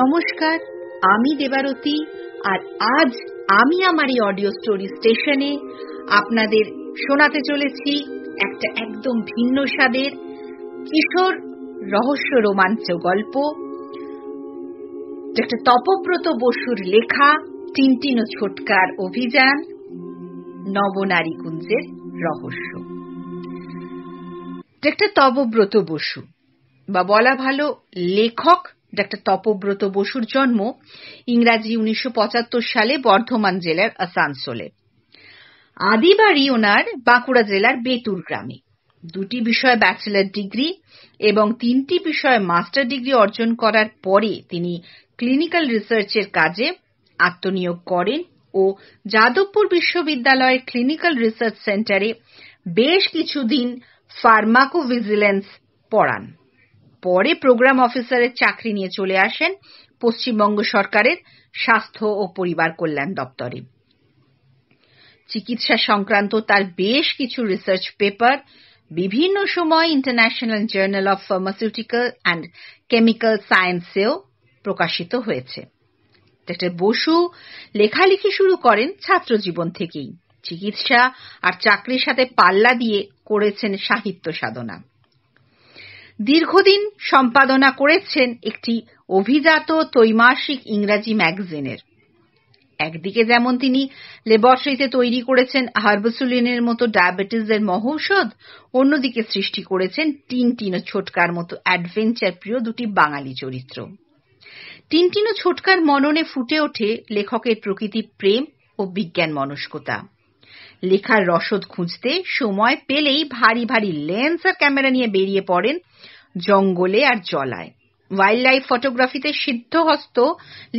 নমস্কার আমি দেবারতী আর আজ আমি আমার এই অডিও স্টোরি স্টেশনে আপনাদের শোনাতে চলেছি একটা একদম ভিন্ন স্বাদের কিশোর রহস্য রোমাঞ্চ গল্প একটা তপব্রত বসুর লেখা টিনটিন ও ছোটকার অভিযান নবনারী কুঞ্জের রহস্য একটা তপব্রত বসু বা বলা ভালো লেখক ড তপব্রত বসুর জন্ম ইংরাজি উনিশশো সালে বর্ধমান জেলার আসানসোলে আদি বাড়ি ওনার বাঁকুড়া জেলার বেতুর গ্রামে দুটি বিষয়ে ব্যাচেলার ডিগ্রি এবং তিনটি বিষয়ে মাস্টার ডিগ্রি অর্জন করার পরে তিনি ক্লিনিক্যাল রিসার্চের কাজে আত্মনিয়োগ করেন ও যাদবপুর বিশ্ববিদ্যালয়ের ক্লিনিক্যাল রিসার্চ সেন্টারে বেশ কিছুদিন ফার্মাকোভিজিলেন্স পড়ান পরে প্রোগ্রাম অফিসারের চাকরি নিয়ে চলে আসেন পশ্চিমবঙ্গ সরকারের স্বাস্থ্য ও পরিবার কল্যাণ দপ্তরে চিকিৎসা সংক্রান্ত তার বেশ কিছু রিসার্চ পেপার বিভিন্ন সময় international journal of pharmaceutical and chemical সায়েন্সেও প্রকাশিত হয়েছে ডক্টর বসু লেখালেখি শুরু করেন ছাত্র জীবন থেকেই চিকিৎসা আর চাকরির সাথে পাল্লা দিয়ে করেছেন সাহিত্য সাধনা দীর্ঘদিন সম্পাদনা করেছেন একটি অভিজাত ত্রৈমাসিক ইংরাজি ম্যাগজিনের একদিকে যেমন তিনি লেবরসিতে তৈরি করেছেন হার্বসুলিনের মতো ডায়াবেটিসের মহৌষধ অন্যদিকে সৃষ্টি করেছেন টিন ও ছোটকার মতো অ্যাডভেঞ্চার প্রিয় দুটি বাঙালি চরিত্র টিনটিন ও ছোটকার মননে ফুটে ওঠে লেখকের প্রকৃতি প্রেম ও বিজ্ঞান মনস্কতা লেখার রসদ খুঁজতে সময় পেলেই ভারী ভারী লেন্স আর ক্যামেরা নিয়ে বেরিয়ে পড়েন জঙ্গলে আর জলায় ওয়াইল্ড লাইফ ফটোগ্রাফিতে সিদ্ধহস্ত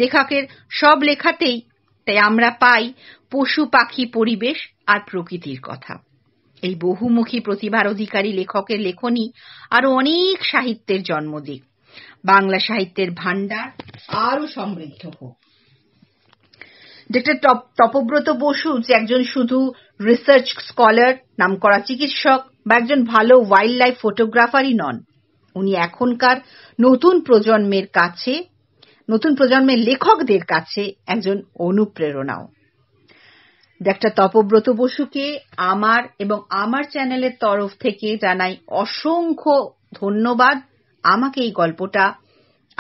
লেখকের সব লেখাতেই তাই আমরা পাই পশু পাখি পরিবেশ আর প্রকৃতির কথা এই বহুমুখী প্রতিভার অধিকারী লেখকের লেখনী আরো অনেক সাহিত্যের জন্ম দিক বাংলা সাহিত্যের ভাণ্ডার আরো সমৃদ্ধ হোক ডক্টর তপব্রত বসু যে একজন শুধু রিসার্চ স্কলার নামকরা চিকিৎসক বা একজন ভালো ওয়াইল্ড লাইফ ফটোগ্রাফারই নন উনি এখনকার নতুন প্রজন্মের কাছে নতুন প্রজন্মের লেখকদের কাছে একজন অনুপ্রেরণাও ডাক্তার তপব্রত বসুকে আমার এবং আমার চ্যানেলের তরফ থেকে জানাই অসংখ্য ধন্যবাদ আমাকে এই গল্পটা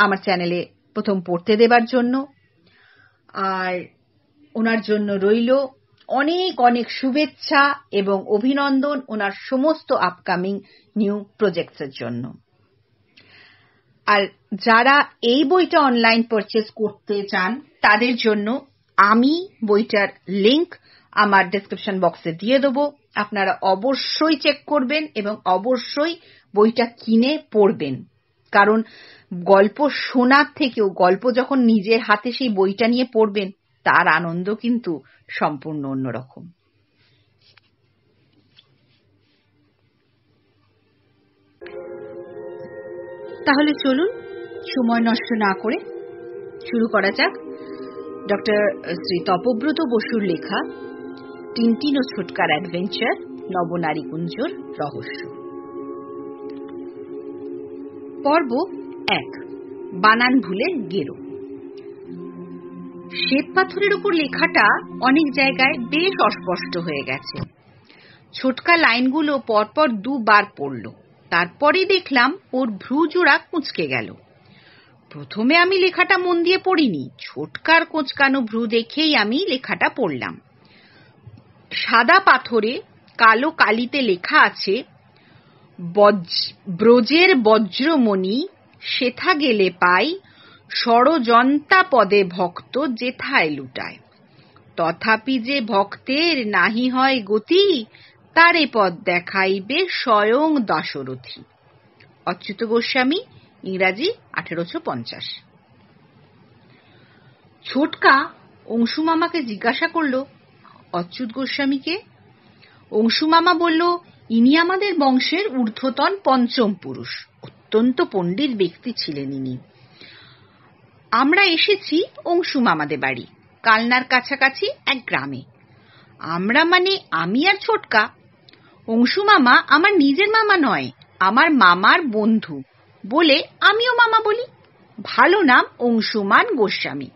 আমার চ্যানেলে প্রথম পড়তে দেবার জন্য আর ওনার জন্য রইল অনেক অনেক শুভেচ্ছা এবং অভিনন্দন ওনার সমস্ত আপকামিং নিউ প্রজেক্টসের জন্য আর যারা এই বইটা অনলাইন পারচেস করতে চান তাদের জন্য আমি বইটার লিংক আমার ডিসক্রিপশন বক্সে দিয়ে দেবো আপনারা অবশ্যই চেক করবেন এবং অবশ্যই বইটা কিনে পড়বেন কারণ গল্প শোনার থেকেও গল্প যখন নিজের হাতে সেই বইটা নিয়ে পড়বেন তার আনন্দ কিন্তু সম্পূর্ণ অন্যরকম তাহলে চলুন সময় নষ্ট না করে শুরু করা যাক ডক্টর শ্রী তপব্রত বসুর লেখা টিনটিন ও ছোটকার অ্যাডভেঞ্চার নবনারী কুঞ্জর রহস্য পর্ব এক বানান ভুলে গেরো শ্বেত পাথরের উপর লেখাটা অনেক জায়গায় বেশ অস্পষ্ট হয়ে গেছে ছোটকা লাইনগুলো পরপর দুবার পড়ল তারপরে দেখলাম ওর ভ্রু জোড়া কুঁচকে গেল প্রথমে আমি লেখাটা মন দিয়ে পড়িনি ছোটকার কোঁচকানো ভ্রু দেখেই আমি লেখাটা পড়লাম সাদা পাথরে কালো কালিতে লেখা আছে ব্রজের বজ্রমণি শেথা গেলে পাই ষড়যন্তা পদে ভক্ত যেথায় লুটায় তথাপি যে ভক্তের নাহি হয় গতি তারে পদ দেখাইবে স্বয়ং দশরথী অচ্যুত গোস্বামী ইংরাজি আঠেরোশো পঞ্চাশ ছোটকা অংশুমামাকে জিজ্ঞাসা করল অচ্যুত গোস্বামীকে অংশুমামা বলল ইনি আমাদের বংশের ঊর্ধ্বতন পঞ্চম পুরুষ অত্যন্ত পণ্ডিত ব্যক্তি ছিলেন ইনি আমরা এসেছি অংশু মামাদের বাড়ি কালনার কাছাকাছি এক গ্রামে আমরা মানে আমি আর ছোটকা অংশু মামা আমার নিজের মামা নয় আমার মামার বন্ধু বলে আমিও মামা বলি ভালো নাম অংশুমান গোস্বামী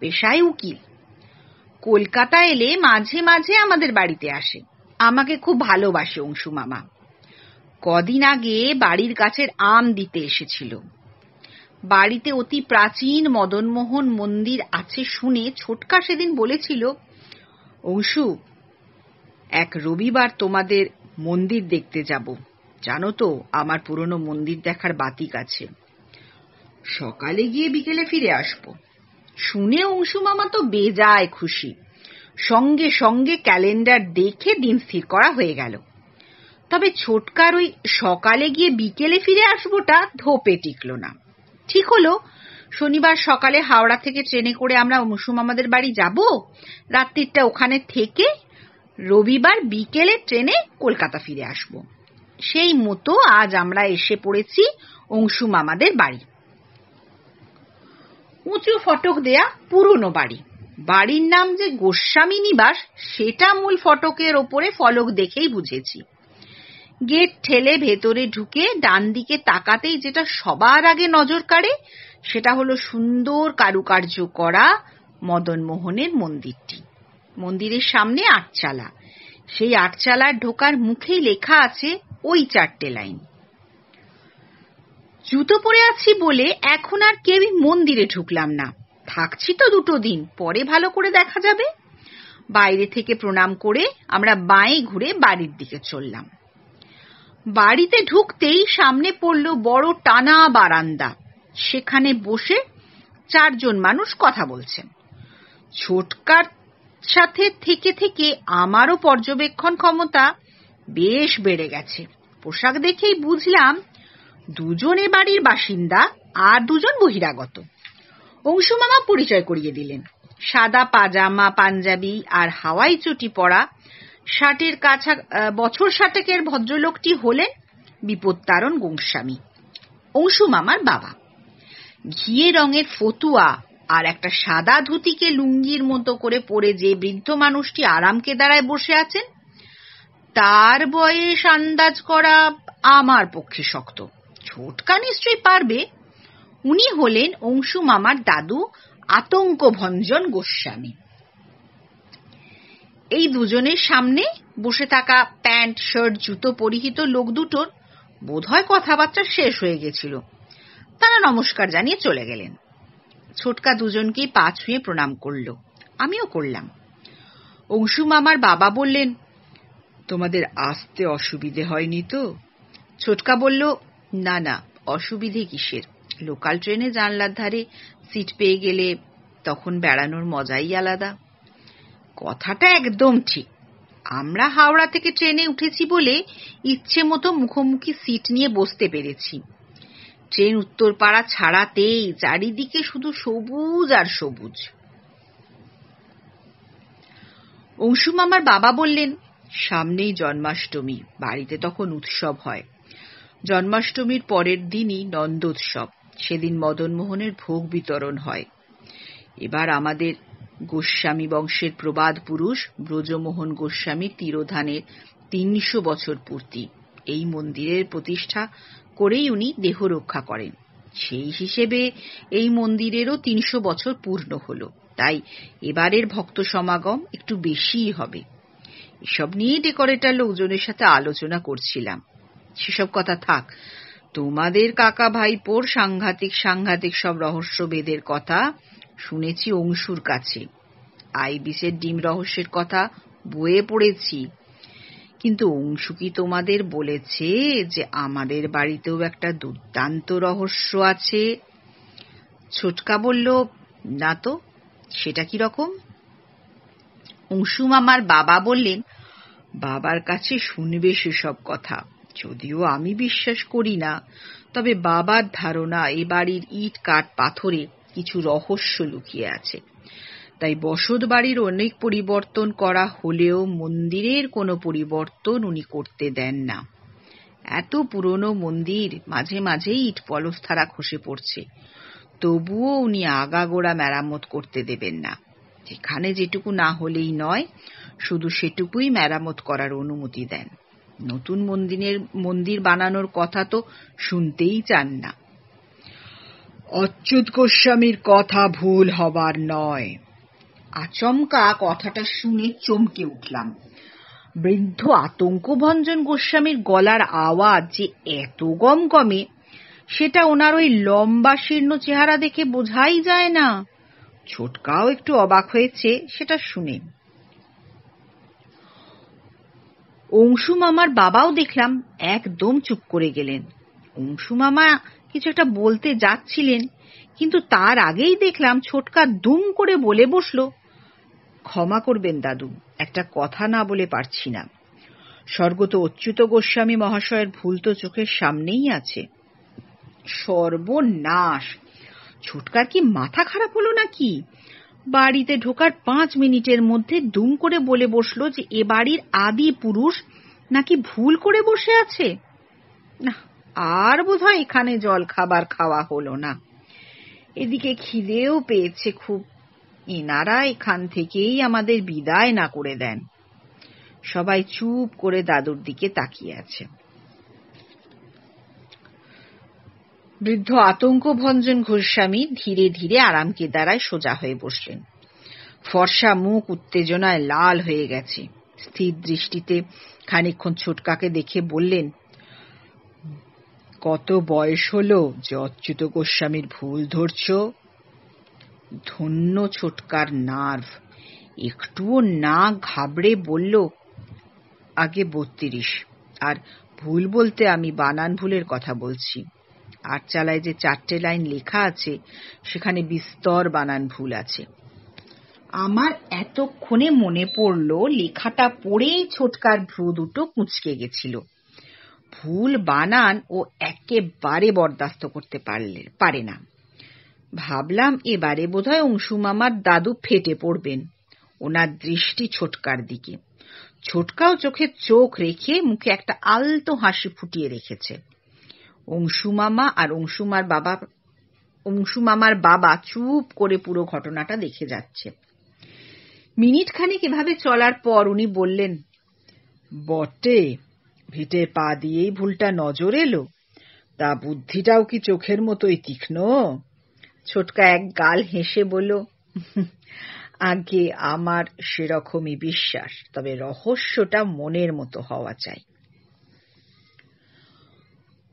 পেশায় উকিল কলকাতা এলে মাঝে মাঝে আমাদের বাড়িতে আসে আমাকে খুব ভালোবাসে অংশু মামা কদিন আগে বাড়ির কাছের আম দিতে এসেছিল বাড়িতে অতি প্রাচীন মদনমোহন মন্দির আছে শুনে ছোটকা সেদিন বলেছিল অংশু এক রবিবার তোমাদের মন্দির দেখতে যাব জানো তো আমার পুরনো মন্দির দেখার বাতিক আছে সকালে গিয়ে বিকেলে ফিরে আসব শুনে অংশু মামা তো বেজায় খুশি সঙ্গে সঙ্গে ক্যালেন্ডার দেখে দিন স্থির করা হয়ে গেল তবে ছোটকার ওই সকালে গিয়ে বিকেলে ফিরে আসবোটা ধোপে টিকল না ঠিক হলো শনিবার সকালে হাওড়া থেকে ট্রেনে করে আমরা আমাদের বাড়ি যাব রাত্রিটা ওখানে থেকে রবিবার বিকেলে ট্রেনে কলকাতা ফিরে আসব সেই মতো আজ আমরা এসে পড়েছি অংশু আমাদের বাড়ি উঁচু ফটক দেয়া পুরনো বাড়ি বাড়ির নাম যে গোস্বামী নিবাস সেটা মূল ফটকের ওপরে ফলক দেখেই বুঝেছি গেট ঠেলে ভেতরে ঢুকে ডান দিকে তাকাতেই যেটা সবার আগে নজর কাড়ে সেটা হলো সুন্দর কারুকার্য করা মদনমোহনের মন্দিরটি মন্দিরের সামনে আটচালা সেই আটচালার ঢোকার মুখেই লেখা আছে ওই চারটে লাইন জুতো পরে আছি বলে এখন আর কেউই মন্দিরে ঢুকলাম না থাকছি তো দুটো দিন পরে ভালো করে দেখা যাবে বাইরে থেকে প্রণাম করে আমরা বাঁয়ে ঘুরে বাড়ির দিকে চললাম বাড়িতে ঢুকতেই সামনে পড়ল বড় টানা বারান্দা সেখানে বসে চারজন মানুষ কথা বলছেন ছোটকার সাথে থেকে থেকে আমারও পর্যবেক্ষণ ক্ষমতা বেশ বেড়ে গেছে পোশাক দেখেই বুঝলাম দুজনে বাড়ির বাসিন্দা আর দুজন বহিরাগত অংশু মামা পরিচয় করিয়ে দিলেন সাদা পাজামা পাঞ্জাবি আর হাওয়াই চটি পরা ষাটের কাছা বছর ষাটেকের ভদ্রলোকটি হলেন বিপত্তারণ গোস্বামী অংশু মামার বাবা ঘিয়ে রঙের ফতুয়া আর একটা সাদা ধুতিকে লুঙ্গির মতো করে পরে যে বৃদ্ধ মানুষটি আরামকে দাঁড়ায় বসে আছেন তার বয়স আন্দাজ করা আমার পক্ষে শক্ত ছোটকা নিশ্চয়ই পারবে উনি হলেন অংশু মামার দাদু আতঙ্কভঞ্জন গোস্বামী এই দুজনের সামনে বসে থাকা প্যান্ট শার্ট জুতো পরিহিত লোক দুটোর বোধহয় কথাবার্তা শেষ হয়ে গেছিল তারা নমস্কার জানিয়ে চলে গেলেন ছোটকা দুজনকেই পা ছুঁয়ে প্রণাম করল আমিও করলাম অংশু মামার বাবা বললেন তোমাদের আসতে অসুবিধে হয়নি তো ছোটকা বলল না না অসুবিধে কিসের লোকাল ট্রেনে জানলার ধারে সিট পেয়ে গেলে তখন বেড়ানোর মজাই আলাদা কথাটা একদম ঠিক আমরা হাওড়া থেকে ট্রেনে উঠেছি বলে ইচ্ছে মতো মুখোমুখি সিট নিয়ে বসতে পেরেছি ট্রেন উত্তরপাড়া ছাড়াতেই চারিদিকে শুধু সবুজ আর সবুজ অংশুম আমার বাবা বললেন সামনেই জন্মাষ্টমী বাড়িতে তখন উৎসব হয় জন্মাষ্টমীর পরের দিনই নন্দোৎসব সেদিন মদনমোহনের ভোগ বিতরণ হয় এবার আমাদের গোস্বামী বংশের প্রবাদ পুরুষ ব্রজমোহন গোস্বামী তিরোধানের তিনশো বছর পূর্তি এই মন্দিরের প্রতিষ্ঠা করেই উনি দেহ রক্ষা করেন সেই হিসেবে এই মন্দিরেরও তিনশো বছর পূর্ণ হল তাই এবারের ভক্ত সমাগম একটু বেশিই হবে এসব নিয়ে ডেকোরেটার লোকজনের সাথে আলোচনা করছিলাম সেসব কথা থাক তোমাদের কাকা ভাইপোর সাংঘাতিক সাংঘাতিক সব রহস্যভেদের কথা শুনেছি অংশুর কাছে আইবিসের ডিম রহস্যের কথা বয়ে পড়েছি কিন্তু অংশু কি তোমাদের বলেছে যে আমাদের বাড়িতেও একটা দুর্দান্ত রহস্য আছে ছোটকা বলল না তো সেটা কি রকম অংশু মামার বাবা বললেন বাবার কাছে শুনবে সেসব কথা যদিও আমি বিশ্বাস করি না তবে বাবার ধারণা এ বাড়ির ইট কাঠ পাথরে কিছু রহস্য লুকিয়ে আছে তাই বসত বাড়ির অনেক পরিবর্তন করা হলেও মন্দিরের কোনো পরিবর্তন উনি করতে দেন না এত পুরনো মন্দির মাঝে মাঝেই ইট পলস্থারা খসে পড়ছে তবুও উনি আগাগোড়া মেরামত করতে দেবেন না যেখানে যেটুকু না হলেই নয় শুধু সেটুকুই মেরামত করার অনুমতি দেন নতুন মন্দিরের মন্দির বানানোর কথা তো শুনতেই চান না অচ্যুত গোস্বামীর কথা ভুল হবার নয় আচমকা কথাটা শুনে চমকে উঠলাম বৃদ্ধ আতঙ্কভঞ্জন গোস্বামীর গলার আওয়াজ যে এত গমগমে সেটা ওনার ওই লম্বা শীর্ণ চেহারা দেখে বোঝাই যায় না ছোটকাও একটু অবাক হয়েছে সেটা শুনে অংশু মামার বাবাও দেখলাম একদম চুপ করে গেলেন অংশু মামা কিছু একটা বলতে যাচ্ছিলেন কিন্তু তার আগেই দেখলাম ছোটকা দুম করে বলে বসল ক্ষমা করবেন দাদু একটা কথা না বলে পারছি না স্বর্গত অচ্যুত গোস্বামী মহাশয়ের ভুল তো চোখের সামনেই আছে সর্বনাশ ছোটকার কি মাথা খারাপ হলো নাকি বাড়িতে ঢোকার পাঁচ মিনিটের মধ্যে দুম করে বলে বসলো যে এ বাড়ির আদি পুরুষ নাকি ভুল করে বসে আছে না আর বোধহয় এখানে জল খাবার খাওয়া হলো না এদিকে খিদেও পেয়েছে খুব এনারা এখান থেকেই আমাদের বিদায় না করে দেন সবাই চুপ করে দাদুর দিকে তাকিয়ে আছে বৃদ্ধ আতঙ্ক ভঞ্জন ঘোষস্বামী ধীরে ধীরে আরাম কেদারায় সোজা হয়ে বসলেন ফর্সা মুখ উত্তেজনায় লাল হয়ে গেছে স্থির দৃষ্টিতে খানিক্ষণ ছোটকাকে দেখে বললেন কত বয়স হল যে অচ্যুত গোস্বামীর ভুল ধরছ ধন্য ছোটকার নার্ভ একটুও না ঘাবড়ে বলল আগে বত্রিশ আর ভুল বলতে আমি বানান ভুলের কথা বলছি আর চালায় যে চারটে লাইন লেখা আছে সেখানে বিস্তর বানান ভুল আছে আমার এতক্ষণে মনে পড়ল লেখাটা পড়েই ছোটকার ভ্রু দুটো কুঁচকে গেছিল ভুল বানান ও একেবারে বরদাস্ত করতে পারলে পারে না ভাবলাম এবারে বোধহয় অংশুমামার দাদু ফেটে পড়বেন ওনার দৃষ্টি ছোটকার দিকে ছোটকাও চোখে চোখ রেখে মুখে একটা আলতো হাসি ফুটিয়ে রেখেছে অংশুমামা আর অংশুমার বাবা অংশুমামার বাবা চুপ করে পুরো ঘটনাটা দেখে যাচ্ছে মিনিট খানেক এভাবে চলার পর উনি বললেন বটে ভিটে পা দিয়েই ভুলটা নজর এলো তা বুদ্ধিটাও কি চোখের মতোই তীক্ষ্ণ ছোটকা এক গাল হেসে বলল আগে আমার সেরকমই বিশ্বাস তবে রহস্যটা মনের মতো হওয়া চাই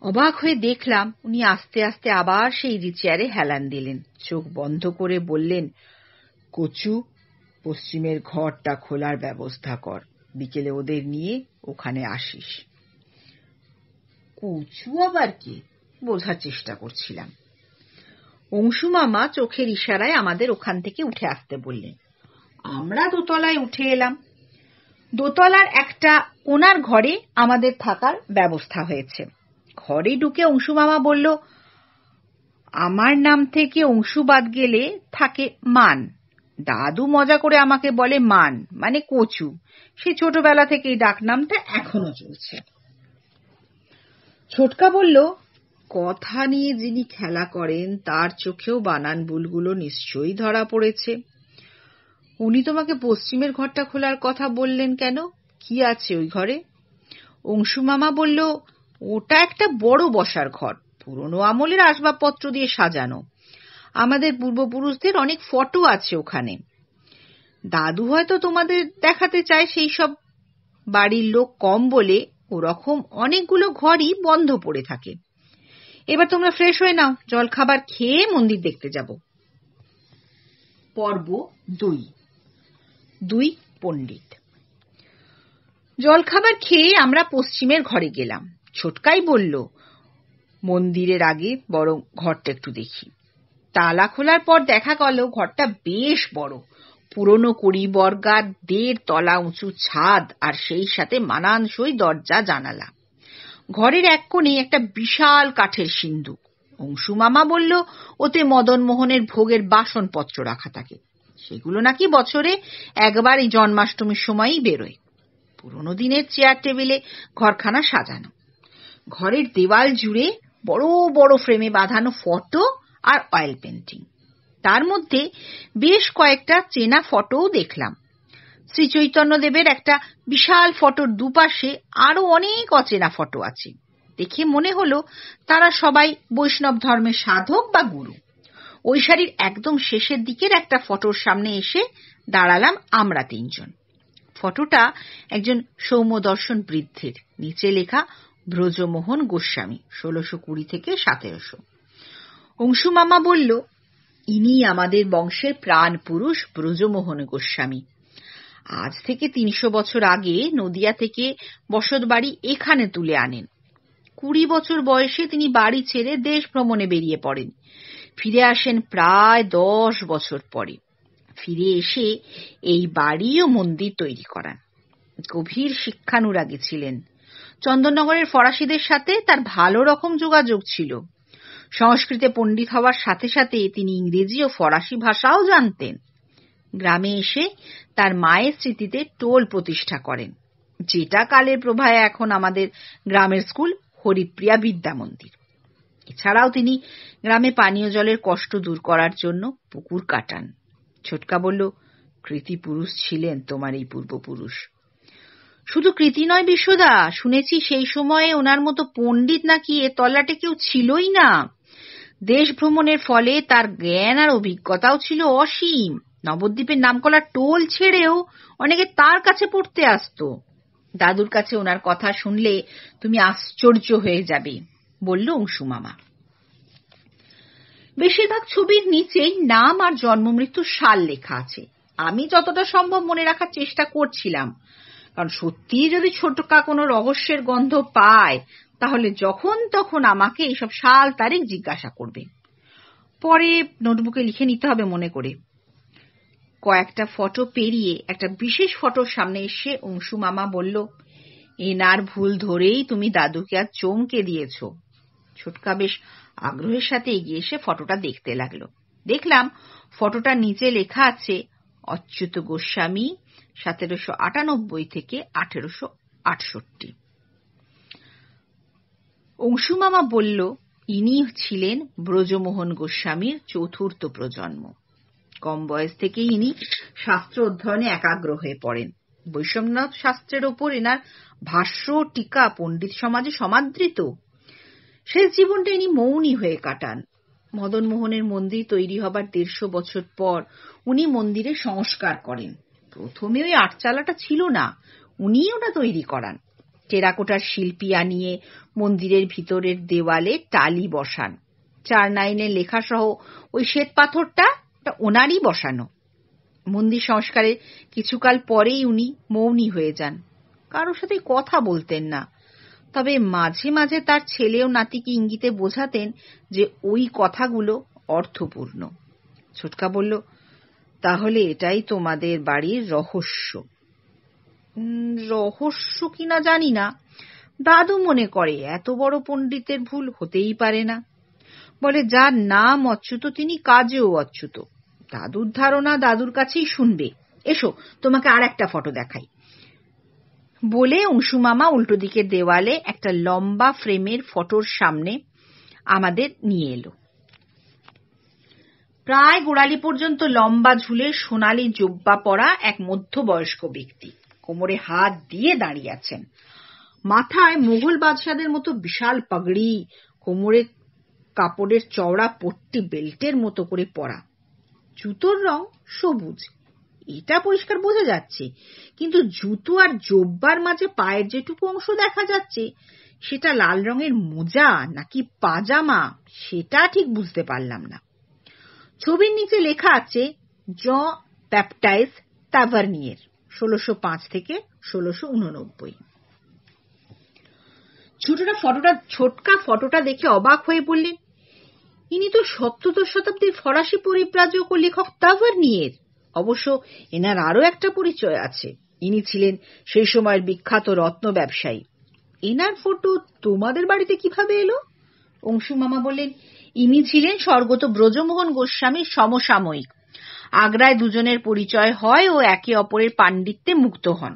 অবাক হয়ে দেখলাম উনি আস্তে আস্তে আবার সেই রিচেয়ারে হেলান দিলেন চোখ বন্ধ করে বললেন কচু পশ্চিমের ঘরটা খোলার ব্যবস্থা কর বিকেলে ওদের নিয়ে ওখানে আসিস কুচু আবার কি বোঝার চেষ্টা করছিলাম অংশুমামা চোখের ইশারায় আমাদের ওখান থেকে উঠে আসতে বললেন আমরা দোতলায় উঠে এলাম দোতলার একটা ওনার ঘরে আমাদের থাকার ব্যবস্থা হয়েছে ঘরে ঢুকে অংশুমামা বলল আমার নাম থেকে অংশু বাদ গেলে থাকে মান দাদু মজা করে আমাকে বলে মান মানে কচু সে ছোটবেলা থেকে এই ডাকনামটা এখনো চলছে ছোটকা বলল কথা নিয়ে যিনি খেলা করেন তার চোখেও বানান বুলগুলো নিশ্চয়ই ধরা পড়েছে উনি তোমাকে পশ্চিমের ঘরটা খোলার কথা বললেন কেন কি আছে ওই ঘরে অংশুমামা বলল ওটা একটা বড় বসার ঘর পুরনো আমলের আসবাবপত্র দিয়ে সাজানো আমাদের পূর্বপুরুষদের অনেক ফটো আছে ওখানে দাদু হয়তো তোমাদের দেখাতে চায় সেই সব বাড়ির লোক কম বলে ওরকম অনেকগুলো ঘরই বন্ধ পড়ে থাকে এবার তোমরা ফ্রেশ হয়ে নাও জল খাবার খেয়ে মন্দির দেখতে যাব পর্ব দুই দুই পণ্ডিত জলখাবার খেয়ে আমরা পশ্চিমের ঘরে গেলাম ছোটকাই বলল মন্দিরের আগে বরং ঘরটা একটু দেখি তালা খোলার পর দেখা গেল ঘরটা বেশ বড় পুরনো কুড়ি বর্গার দেড় তলা উঁচু ছাদ আর সেই সাথে মানানসই দরজা জানালা ঘরের এক কোণে একটা বিশাল কাঠের সিন্ধুক অংশু মামা বলল ওতে মদন মোহনের ভোগের বাসনপত্র রাখা থাকে সেগুলো নাকি বছরে একবারই জন্মাষ্টমীর সময়ই বেরোয় পুরনো দিনের চেয়ার টেবিলে ঘরখানা সাজানো ঘরের দেওয়াল জুড়ে বড় বড় ফ্রেমে বাঁধানো ফটো আর অয়েল পেন্টিং তার মধ্যে বেশ কয়েকটা চেনা ফটোও দেখলাম শ্রী দেবের একটা বিশাল ফটোর দুপাশে আরও অনেক অচেনা ফটো আছে দেখে মনে হল তারা সবাই বৈষ্ণব ধর্মের সাধক বা গুরু ওই শাড়ির একদম শেষের দিকের একটা ফটোর সামনে এসে দাঁড়ালাম আমরা তিনজন ফটোটা একজন সৌম্যদর্শন বৃদ্ধের নিচে লেখা ব্রজমোহন গোস্বামী ষোলশো কুড়ি থেকে সতেরোশো অংশুমামা বলল ইনি আমাদের বংশের প্রাণ পুরুষ ব্রজমোহন গোস্বামী আজ থেকে তিনশো বছর আগে নদিয়া থেকে বসত বাড়ি এখানে তুলে আনেন কুড়ি বছর বয়সে তিনি বাড়ি ছেড়ে দেশ ভ্রমণে বেরিয়ে পড়েন ফিরে আসেন প্রায় দশ বছর পরে ফিরে এসে এই বাড়ি ও মন্দির তৈরি করান গভীর শিক্ষানুরাগী ছিলেন চন্দননগরের ফরাসিদের সাথে তার ভালো রকম যোগাযোগ ছিল সংস্কৃতে পণ্ডিত হওয়ার সাথে সাথে তিনি ইংরেজি ও ফরাসি ভাষাও জানতেন গ্রামে এসে তার মায়ের স্মৃতিতে টোল প্রতিষ্ঠা করেন যেটা কালের প্রভায় এখন আমাদের গ্রামের স্কুল হরিপ্রিয়া বিদ্যা মন্দির এছাড়াও তিনি গ্রামে পানীয় জলের কষ্ট দূর করার জন্য পুকুর কাটান ছোটকা বলল কৃতি পুরুষ ছিলেন তোমার এই পূর্বপুরুষ শুধু কৃতি নয় বিশ্বদা শুনেছি সেই সময়ে ওনার মতো পণ্ডিত নাকি এ তল্লাটে কেউ ছিলই না দেশ ভ্রমণের ফলে তার জ্ঞান আর অভিজ্ঞতাও ছিল অসীম নবদ্বীপের নামকলা টোল ছেড়েও অনেকে তার কাছে পড়তে আসত দাদুর কাছে ওনার কথা শুনলে তুমি আশ্চর্য হয়ে যাবে বলল অংশু মামা বেশিরভাগ ছবির নিচেই নাম আর জন্মমৃত্যু সাল লেখা আছে আমি যতটা সম্ভব মনে রাখার চেষ্টা করছিলাম কারণ সত্যি যদি ছোটকা কোনো রহস্যের গন্ধ পায় তাহলে যখন তখন আমাকে এইসব সাল তারিখ জিজ্ঞাসা করবে পরে নোটবুকে লিখে নিতে হবে মনে করে কয়েকটা ফটো পেরিয়ে একটা বিশেষ ফটোর সামনে এসে অংশু মামা বলল এনার ভুল ধরেই তুমি দাদুকে আর চমকে দিয়েছ ছোটকা বেশ আগ্রহের সাথে এগিয়ে এসে ফটোটা দেখতে লাগলো দেখলাম ফটোটা নিচে লেখা আছে অচ্যুত গোস্বামী সতেরোশো আটানব্বই থেকে আঠেরোশো আটষট্টি অংশুমামা বলল ইনি ছিলেন ব্রজমোহন গোস্বামীর চতুর্থ প্রজন্ম কম বয়স থেকে ইনি শাস্ত্র অধ্যয়নে একাগ্র হয়ে পড়েন বৈষম্যনাথ শাস্ত্রের ওপর এনার ভাষ্য টিকা পণ্ডিত সমাজে সমাদৃত শেষ জীবনটা ইনি মৌনী হয়ে কাটান মদনমোহনের মন্দির তৈরি হবার দেড়শো বছর পর উনি মন্দিরে সংস্কার করেন প্রথমে ওই আটচালাটা ছিল না উনিই ওটা তৈরি করান টেরাকোটার শিল্পী আনিয়ে মন্দিরের ভিতরের দেওয়ালে টালি বসান চার নাইনের লেখাসহ ওই শ্বেতপাথরটা ওনারই বসানো মন্দির সংস্কারের কিছুকাল পরেই উনি মৌনী হয়ে যান কারোর সাথে কথা বলতেন না তবে মাঝে মাঝে তার ছেলেও নাতিকে ইঙ্গিতে বোঝাতেন যে ওই কথাগুলো অর্থপূর্ণ ছোটকা বলল তাহলে এটাই তোমাদের বাড়ির রহস্য রহস্য কিনা জানি না দাদু মনে করে এত বড় পণ্ডিতের ভুল হতেই পারে না বলে যার নাম অচ্যুত তিনি কাজেও অচ্যুত দাদুর ধারণা দাদুর কাছেই শুনবে এসো তোমাকে আর একটা ফটো দেখাই বলে অংশুমামা উল্টো দিকে দেওয়ালে একটা লম্বা ফ্রেমের ফটোর সামনে আমাদের নিয়ে এলো প্রায় গোড়ালি পর্যন্ত লম্বা ঝুলে সোনালি জোব্বা পরা এক মধ্যবয়স্ক ব্যক্তি কোমরে হাত দিয়ে দাঁড়িয়ে আছেন মাথায় মুঘল বাদশাদের মতো বিশাল পাগড়ি কোমরে কাপড়ের চওড়া পট্টি বেল্টের মতো করে পরা জুতোর রং সবুজ এটা পরিষ্কার বোঝা যাচ্ছে কিন্তু জুতো আর জোব্বার মাঝে পায়ের যেটুকু অংশ দেখা যাচ্ছে সেটা লাল রঙের মোজা নাকি পাজামা সেটা ঠিক বুঝতে পারলাম না ছবির নিচে লেখা আছে জ প্যাপটাইজ তাভার্নিয়ের ১৬০৫ থেকে ১৬৮৯ ফটোটা ছোটকা ফটোটা দেখে অবাক হয়ে বললেন ইনি তো সপ্তদশ শতাব্দীর ফরাসি পরিব্রাজক ও লেখক অবশ্য এনার আরও একটা পরিচয় আছে ইনি ছিলেন সেই সময়ের বিখ্যাত রত্ন ব্যবসায়ী এনার ফটো তোমাদের বাড়িতে কিভাবে এলো অংশু মামা বললেন ইনি ছিলেন স্বর্গত ব্রজমোহন গোস্বামীর সমসাময়িক আগ্রায় দুজনের পরিচয় হয় ও একে অপরের পাণ্ডিত্যে মুক্ত হন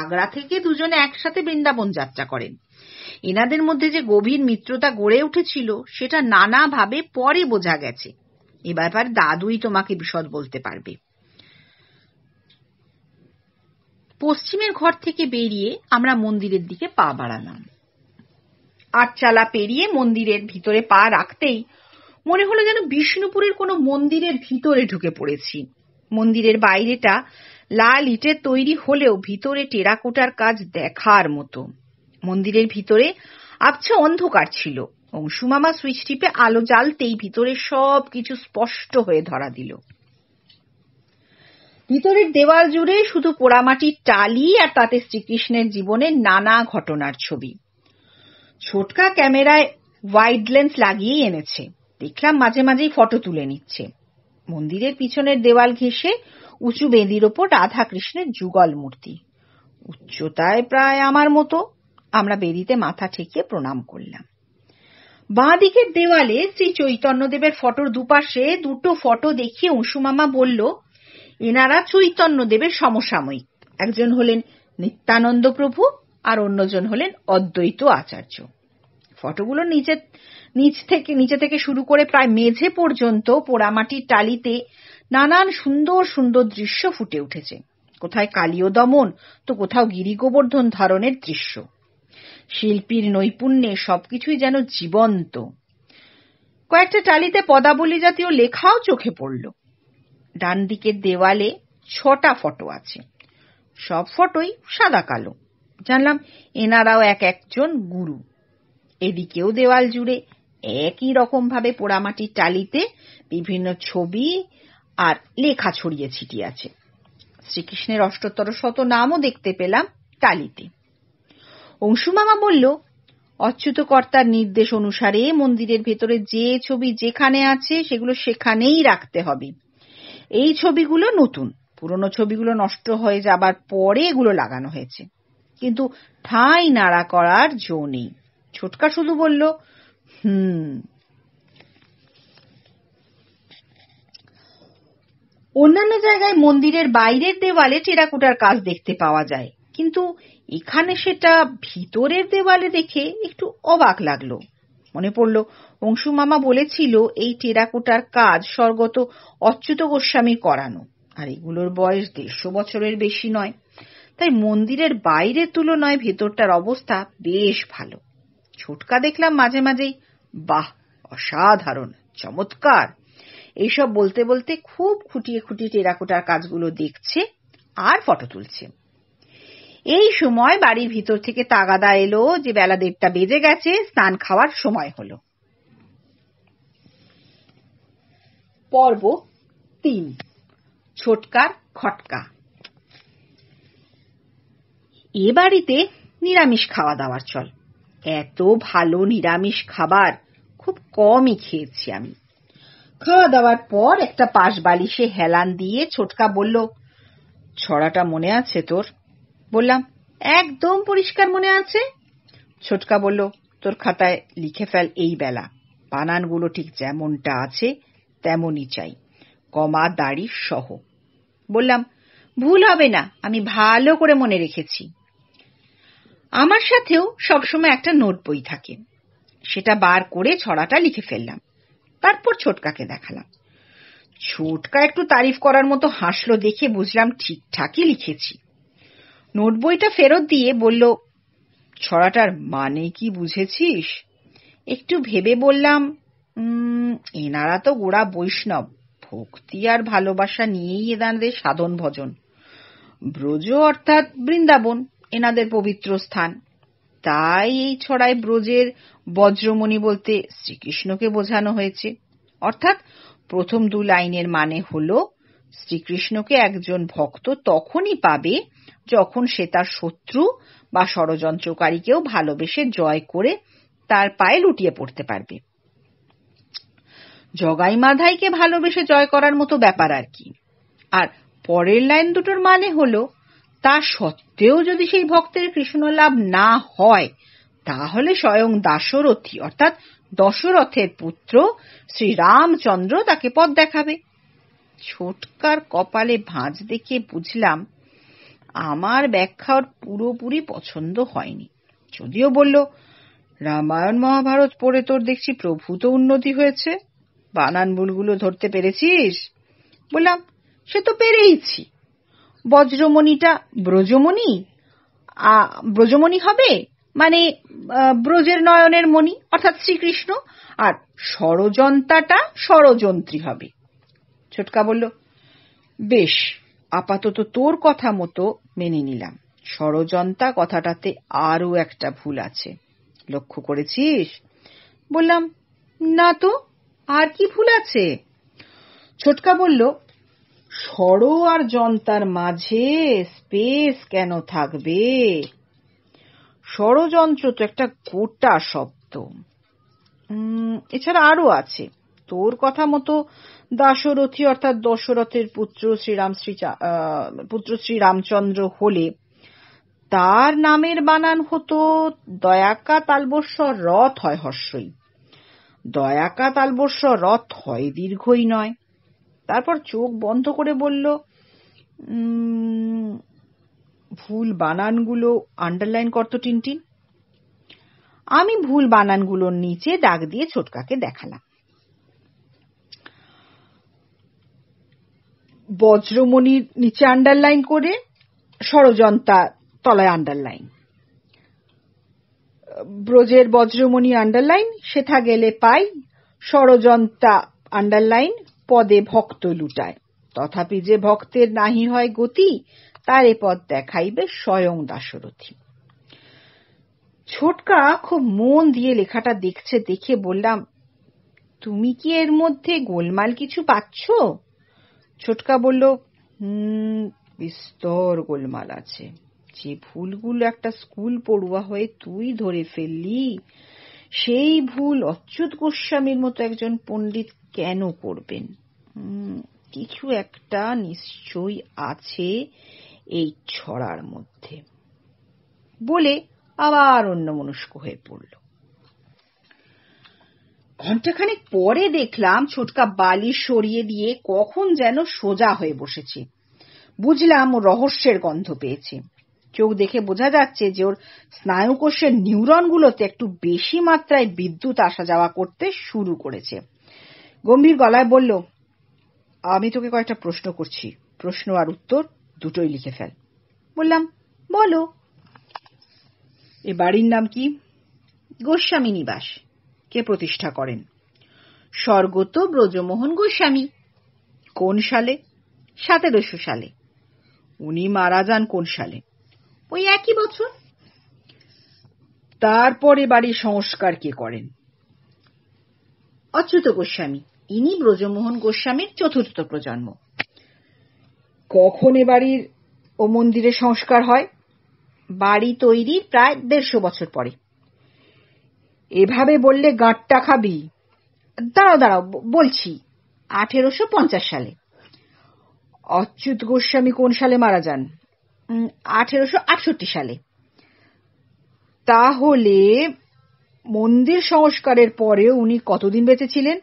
আগ্রা থেকে দুজনে একসাথে বৃন্দাবন যাত্রা করেন এনাদের মধ্যে যে গভীর মিত্রতা গড়ে উঠেছিল সেটা নানাভাবে পরে বোঝা গেছে এ ব্যাপার দাদুই তোমাকে বিশদ বলতে পারবে পশ্চিমের ঘর থেকে বেরিয়ে আমরা মন্দিরের দিকে পা বাড়ালাম আটচালা পেরিয়ে মন্দিরের ভিতরে পা রাখতেই মনে হলো যেন বিষ্ণুপুরের কোনো মন্দিরের ভিতরে ঢুকে পড়েছি মন্দিরের বাইরেটা লাল ইটের তৈরি হলেও ভিতরে টেরাকোটার কাজ দেখার মতো মন্দিরের ভিতরে আবছা অন্ধকার ছিল অংশুমামা সুইচ টিপে আলো জ্বালতেই ভিতরে সব কিছু স্পষ্ট হয়ে ধরা দিল ভিতরের দেওয়াল জুড়ে শুধু পোড়ামাটির টালি আর তাতে শ্রীকৃষ্ণের জীবনের নানা ঘটনার ছবি ছোটকা ক্যামেরায় ওয়াইড লেন্স লাগিয়েই এনেছে দেখলাম মাঝে মাঝেই ফটো তুলে নিচ্ছে মন্দিরের পিছনের দেওয়াল ঘেঁষে উঁচু বেদির ওপর রাধা কৃষ্ণের যুগল মূর্তি উচ্চতায় প্রায় আমার মতো আমরা বেদিতে মাথা ঠেকিয়ে প্রণাম করলাম বাঁ দিকের দেওয়ালে শ্রী চৈতন্যদেবের ফটোর দুপাশে দুটো ফটো দেখিয়ে মামা বলল এনারা চৈতন্যদেবের সমসাময়িক একজন হলেন নিত্যানন্দ প্রভু আর অন্যজন হলেন অদ্বৈত আচার্য ফটোগুলো নিজের নিচ থেকে নিচে থেকে শুরু করে প্রায় মেঝে পর্যন্ত পোড়ামাটির টালিতে নানান সুন্দর সুন্দর দৃশ্য ফুটে উঠেছে কোথায় কালীয় দমন তো কোথাও গিরি গোবর্ধন ধরনের দৃশ্য শিল্পীর নৈপুণ্যে সবকিছুই যেন জীবন্ত কয়েকটা টালিতে পদাবলী জাতীয় লেখাও চোখে পড়ল ডান দিকের দেওয়ালে ছটা ফটো আছে সব ফটোই সাদা কালো জানলাম এনারাও এক একজন গুরু এদিকেও দেওয়াল জুড়ে একই রকমভাবে পোড়ামাটির টালিতে বিভিন্ন ছবি আর লেখা ছড়িয়ে ছিটিয়ে আছে শ্রীকৃষ্ণের অষ্টতর শত নামও দেখতে পেলাম টালিতে অংশুমামা বলল অচ্যুতকর্তার নির্দেশ অনুসারে মন্দিরের ভেতরে যে ছবি যেখানে আছে সেগুলো সেখানেই রাখতে হবে এই ছবিগুলো নতুন পুরনো ছবিগুলো নষ্ট হয়ে যাবার পরে এগুলো লাগানো হয়েছে কিন্তু ঠাঁই নাড়া করার জো নেই ছোটকা শুধু বলল অন্যান্য জায়গায় মন্দিরের বাইরের দেওয়ালে টেরাকোটার কাজ দেখতে পাওয়া যায় কিন্তু এখানে সেটা ভিতরের দেওয়ালে দেখে একটু অবাক লাগলো মনে পড়ল অংশু মামা বলেছিল এই টেরাকোটার কাজ স্বর্গত অচ্যুত গোস্বামী করানো আর এগুলোর বয়স দেড়শো বছরের বেশি নয় তাই মন্দিরের বাইরের তুলনায় ভেতরটার অবস্থা বেশ ভালো ছোটকা দেখলাম মাঝে মাঝেই বাহ অসাধারণ চমৎকার এইসব বলতে বলতে খুব খুঁটিয়ে খুঁটিয়ে টেরাকোটার কাজগুলো দেখছে আর ফটো তুলছে এই সময় বাড়ির ভিতর থেকে তাগাদা এলো যে বেলা দেড়টা বেজে গেছে স্নান খাওয়ার সময় হলো পর্ব তিন ছোটকার খটকা এ বাড়িতে নিরামিষ খাওয়া দাওয়ার চল এত ভালো নিরামিষ খাবার খুব কমই খেয়েছি আমি খাওয়া দাওয়ার পর একটা পাশ বালিশে হেলান দিয়ে ছোটকা বলল ছড়াটা মনে আছে তোর বললাম একদম পরিষ্কার মনে আছে ছোটকা বলল তোর খাতায় লিখে ফেল এই বেলা বানানগুলো ঠিক যেমনটা আছে তেমনই চাই কমা দাড়ি সহ বললাম ভুল হবে না আমি ভালো করে মনে রেখেছি আমার সাথেও সবসময় একটা নোট বই থাকে সেটা বার করে ছড়াটা লিখে ফেললাম তারপর ছোটকাকে দেখালাম ছোটকা একটু তারিফ করার মতো হাসলো দেখে বুঝলাম ঠিকঠাকই লিখেছি নোট বইটা ফেরত দিয়ে বলল ছড়াটার মানে কি বুঝেছিস একটু ভেবে বললাম এনারা তো গোড়া বৈষ্ণব ভক্তি আর ভালোবাসা নিয়েই এনাদের সাধন ভজন ব্রজ অর্থাৎ বৃন্দাবন এনাদের পবিত্র স্থান তাই এই ছড়ায় ব্রজের বজ্রমণি বলতে শ্রীকৃষ্ণকে বোঝানো হয়েছে অর্থাৎ প্রথম দু লাইনের মানে হল শ্রীকৃষ্ণকে একজন ভক্ত তখনই পাবে যখন সে তার শত্রু বা ষড়যন্ত্রকারীকেও ভালোবেসে জয় করে তার পায়ে লুটিয়ে পড়তে পারবে জগাই মাধাইকে ভালোবেসে জয় করার মতো ব্যাপার আর কি আর পরের লাইন দুটোর মানে হলো তা সত্ত্বেও যদি সেই ভক্তের কৃষ্ণলাভ না হয় তাহলে স্বয়ং দাশরথী অর্থাৎ দশরথের পুত্র শ্রীরামচন্দ্র তাকে পথ দেখাবে ছোটকার কপালে ভাঁজ দেখে বুঝলাম আমার ব্যাখ্যা ওর পুরোপুরি পছন্দ হয়নি যদিও বলল রামায়ণ মহাভারত পড়ে তোর দেখছি প্রভূত উন্নতি হয়েছে বানান ভুলগুলো ধরতে পেরেছিস বললাম সে তো পেরেইছি বজ্রমণিটা ব্রজমণি ব্রজমণি হবে মানে ব্রজের নয়নের মণি অর্থাৎ শ্রীকৃষ্ণ আর ষড়যন্তাটা ষড়যন্ত্রী হবে ছোটকা বলল বেশ আপাতত তোর কথা মতো মেনে নিলাম ষড়যন্তা কথাটাতে আরও একটা ভুল আছে লক্ষ্য করেছিস বললাম না তো আর কি ভুল আছে ছোটকা বলল সরো আর যন্তার মাঝে স্পেস কেন থাকবে ষড়যন্ত্র তো একটা গোটা শব্দ এছাড়া আরো আছে তোর কথা মতো দাশরথী অর্থাৎ দশরথের পুত্র শ্রীরাম শ্রী পুত্র শ্রীরামচন্দ্র হলে তার নামের বানান হতো দয়াকা তালবস্বর রথ হয় হর্ষই দয়াকা তালবস্বর রথ হয় দীর্ঘই নয় তারপর চোখ বন্ধ করে বলল ভুল বানানগুলো আন্ডারলাইন করতো টিনটিন আমি ভুল বানানগুলোর নিচে দাগ দিয়ে ছোটকাকে দেখালাম বজ্রমণির নিচে আন্ডারলাইন করে ষড়যন্তা তলায় আন্ডারলাইন ব্রজের বজ্রমণি আন্ডারলাইন সেথা গেলে পাই ষড়যন্তা আন্ডারলাইন পদে ভক্ত লুটায় তথাপি যে ভক্তের নাহি হয় গতি তার এ পদ দেখাইবে স্বয়ং দাশরথী ছোটকা খুব মন দিয়ে লেখাটা দেখছে দেখে বললাম তুমি কি এর মধ্যে গোলমাল কিছু পাচ্ছ ছোটকা বলল বিস্তর গোলমাল আছে যে ভুলগুলো একটা স্কুল পড়ুয়া হয়ে তুই ধরে ফেললি সেই ভুল অচ্যুত গোস্বামীর মতো একজন পণ্ডিত কেন করবেন কিছু একটা নিশ্চয়ই আছে এই ছড়ার মধ্যে বলে আবার অন্যমনস্ক হয়ে পড়ল ঘণ্টাখানেক পরে দেখলাম ছোটকা বালি সরিয়ে দিয়ে কখন যেন সোজা হয়ে বসেছে বুঝলাম ও রহস্যের গন্ধ পেয়েছে চোখ দেখে বোঝা যাচ্ছে যে ওর স্নায়ুকোষের নিউরনগুলোতে একটু বেশি মাত্রায় বিদ্যুৎ আসা যাওয়া করতে শুরু করেছে গম্ভীর গলায় বলল আমি তোকে কয়েকটা প্রশ্ন করছি প্রশ্ন আর উত্তর দুটোই লিখে ফেল বললাম বলো এ বাড়ির নাম কি গোস্বামী নিবাস কে প্রতিষ্ঠা করেন স্বর্গত ব্রজমোহন গোস্বামী কোন সালে সতেরোশো সালে উনি মারা যান কোন সালে ওই একই বছর তারপরে বাড়ির সংস্কার কে করেন অচ্যুত গোস্বামী ইনি ব্রজমোহন গোস্বামীর চতুর্থ প্রজন্ম কখন এ বাড়ির ও মন্দিরের সংস্কার হয় বাড়ি তৈরি প্রায় দেড়শো বছর পরে এভাবে বললে গাঁটটা খাবি দাঁড়াও দাঁড়াও বলছি আঠেরোশো পঞ্চাশ সালে অচ্যুত গোস্বামী কোন সালে মারা যান আঠেরোশো সালে তাহলে মন্দির সংস্কারের পরে উনি কতদিন বেঁচে ছিলেন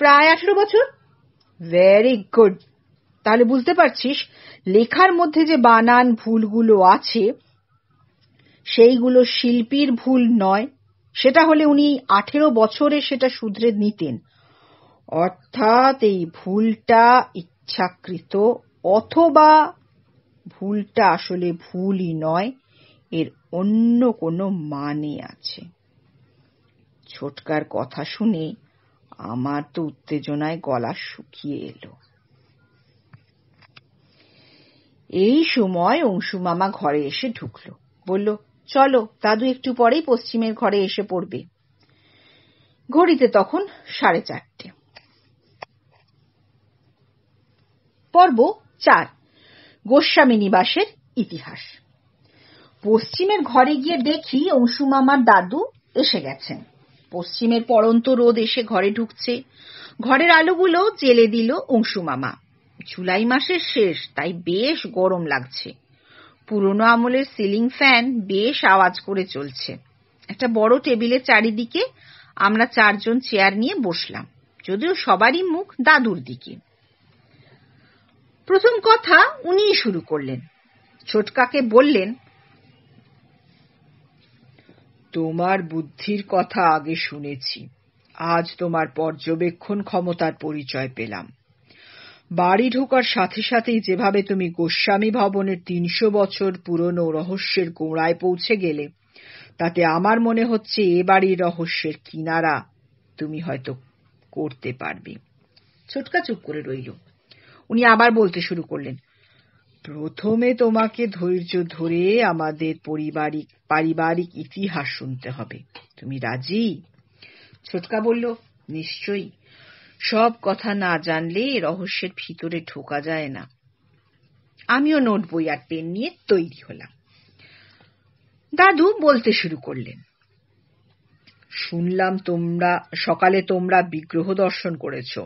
প্রায় আঠেরো বছর ভেরি গুড তাহলে বুঝতে পারছিস লেখার মধ্যে যে বানান ভুলগুলো আছে সেইগুলো শিল্পীর ভুল নয় সেটা হলে উনি আঠেরো বছরে সেটা শুধরে নিতেন অর্থাৎ এই ভুলটা ইচ্ছাকৃত অথবা ভুলটা আসলে ভুলই নয় এর অন্য কোনো মানে আছে ছোটকার কথা শুনে আমার তো উত্তেজনায় গলা শুকিয়ে এলো এই সময় অংশুমামা ঘরে এসে ঢুকল বলল চলো দাদু একটু পরেই পশ্চিমের ঘরে এসে পড়বে ঘড়িতে তখন সাড়ে চারটে পর্ব চার গোস্বামী নিবাসের ইতিহাস পশ্চিমের ঘরে গিয়ে দেখি অংশুমামার দাদু এসে গেছেন পশ্চিমের পরন্ত রোদ এসে ঘরে ঢুকছে ঘরের আলোগুলো জেলে দিল অংশুমামা জুলাই মাসের শেষ তাই বেশ গরম লাগছে পুরনো আমলের সিলিং ফ্যান বেশ আওয়াজ করে চলছে একটা বড় টেবিলের চারিদিকে আমরা চারজন চেয়ার নিয়ে বসলাম যদিও সবারই মুখ দাদুর দিকে প্রথম কথা উনিই শুরু করলেন ছোটকাকে বললেন তোমার বুদ্ধির কথা আগে শুনেছি আজ তোমার পর্যবেক্ষণ ক্ষমতার পরিচয় পেলাম বাড়ি ঢোকার সাথে সাথেই যেভাবে তুমি গোস্বামী ভবনের তিনশো বছর পুরনো রহস্যের গোড়ায় পৌঁছে গেলে তাতে আমার মনে হচ্ছে এ বাড়ির রহস্যের কিনারা তুমি হয়তো করতে পারবে ছোটকা চুপ করে রইল উনি আবার বলতে শুরু করলেন প্রথমে তোমাকে ধৈর্য ধরে আমাদের পারিবারিক পারিবারিক ইতিহাস শুনতে হবে তুমি রাজি ছোটকা বলল নিশ্চয়ই সব কথা না জানলে রহস্যের ভিতরে ঢোকা যায় না আমিও নোট বই আর পেন নিয়ে তৈরি হলাম দাদু বলতে শুরু করলেন শুনলাম তোমরা সকালে তোমরা বিগ্রহ দর্শন করেছো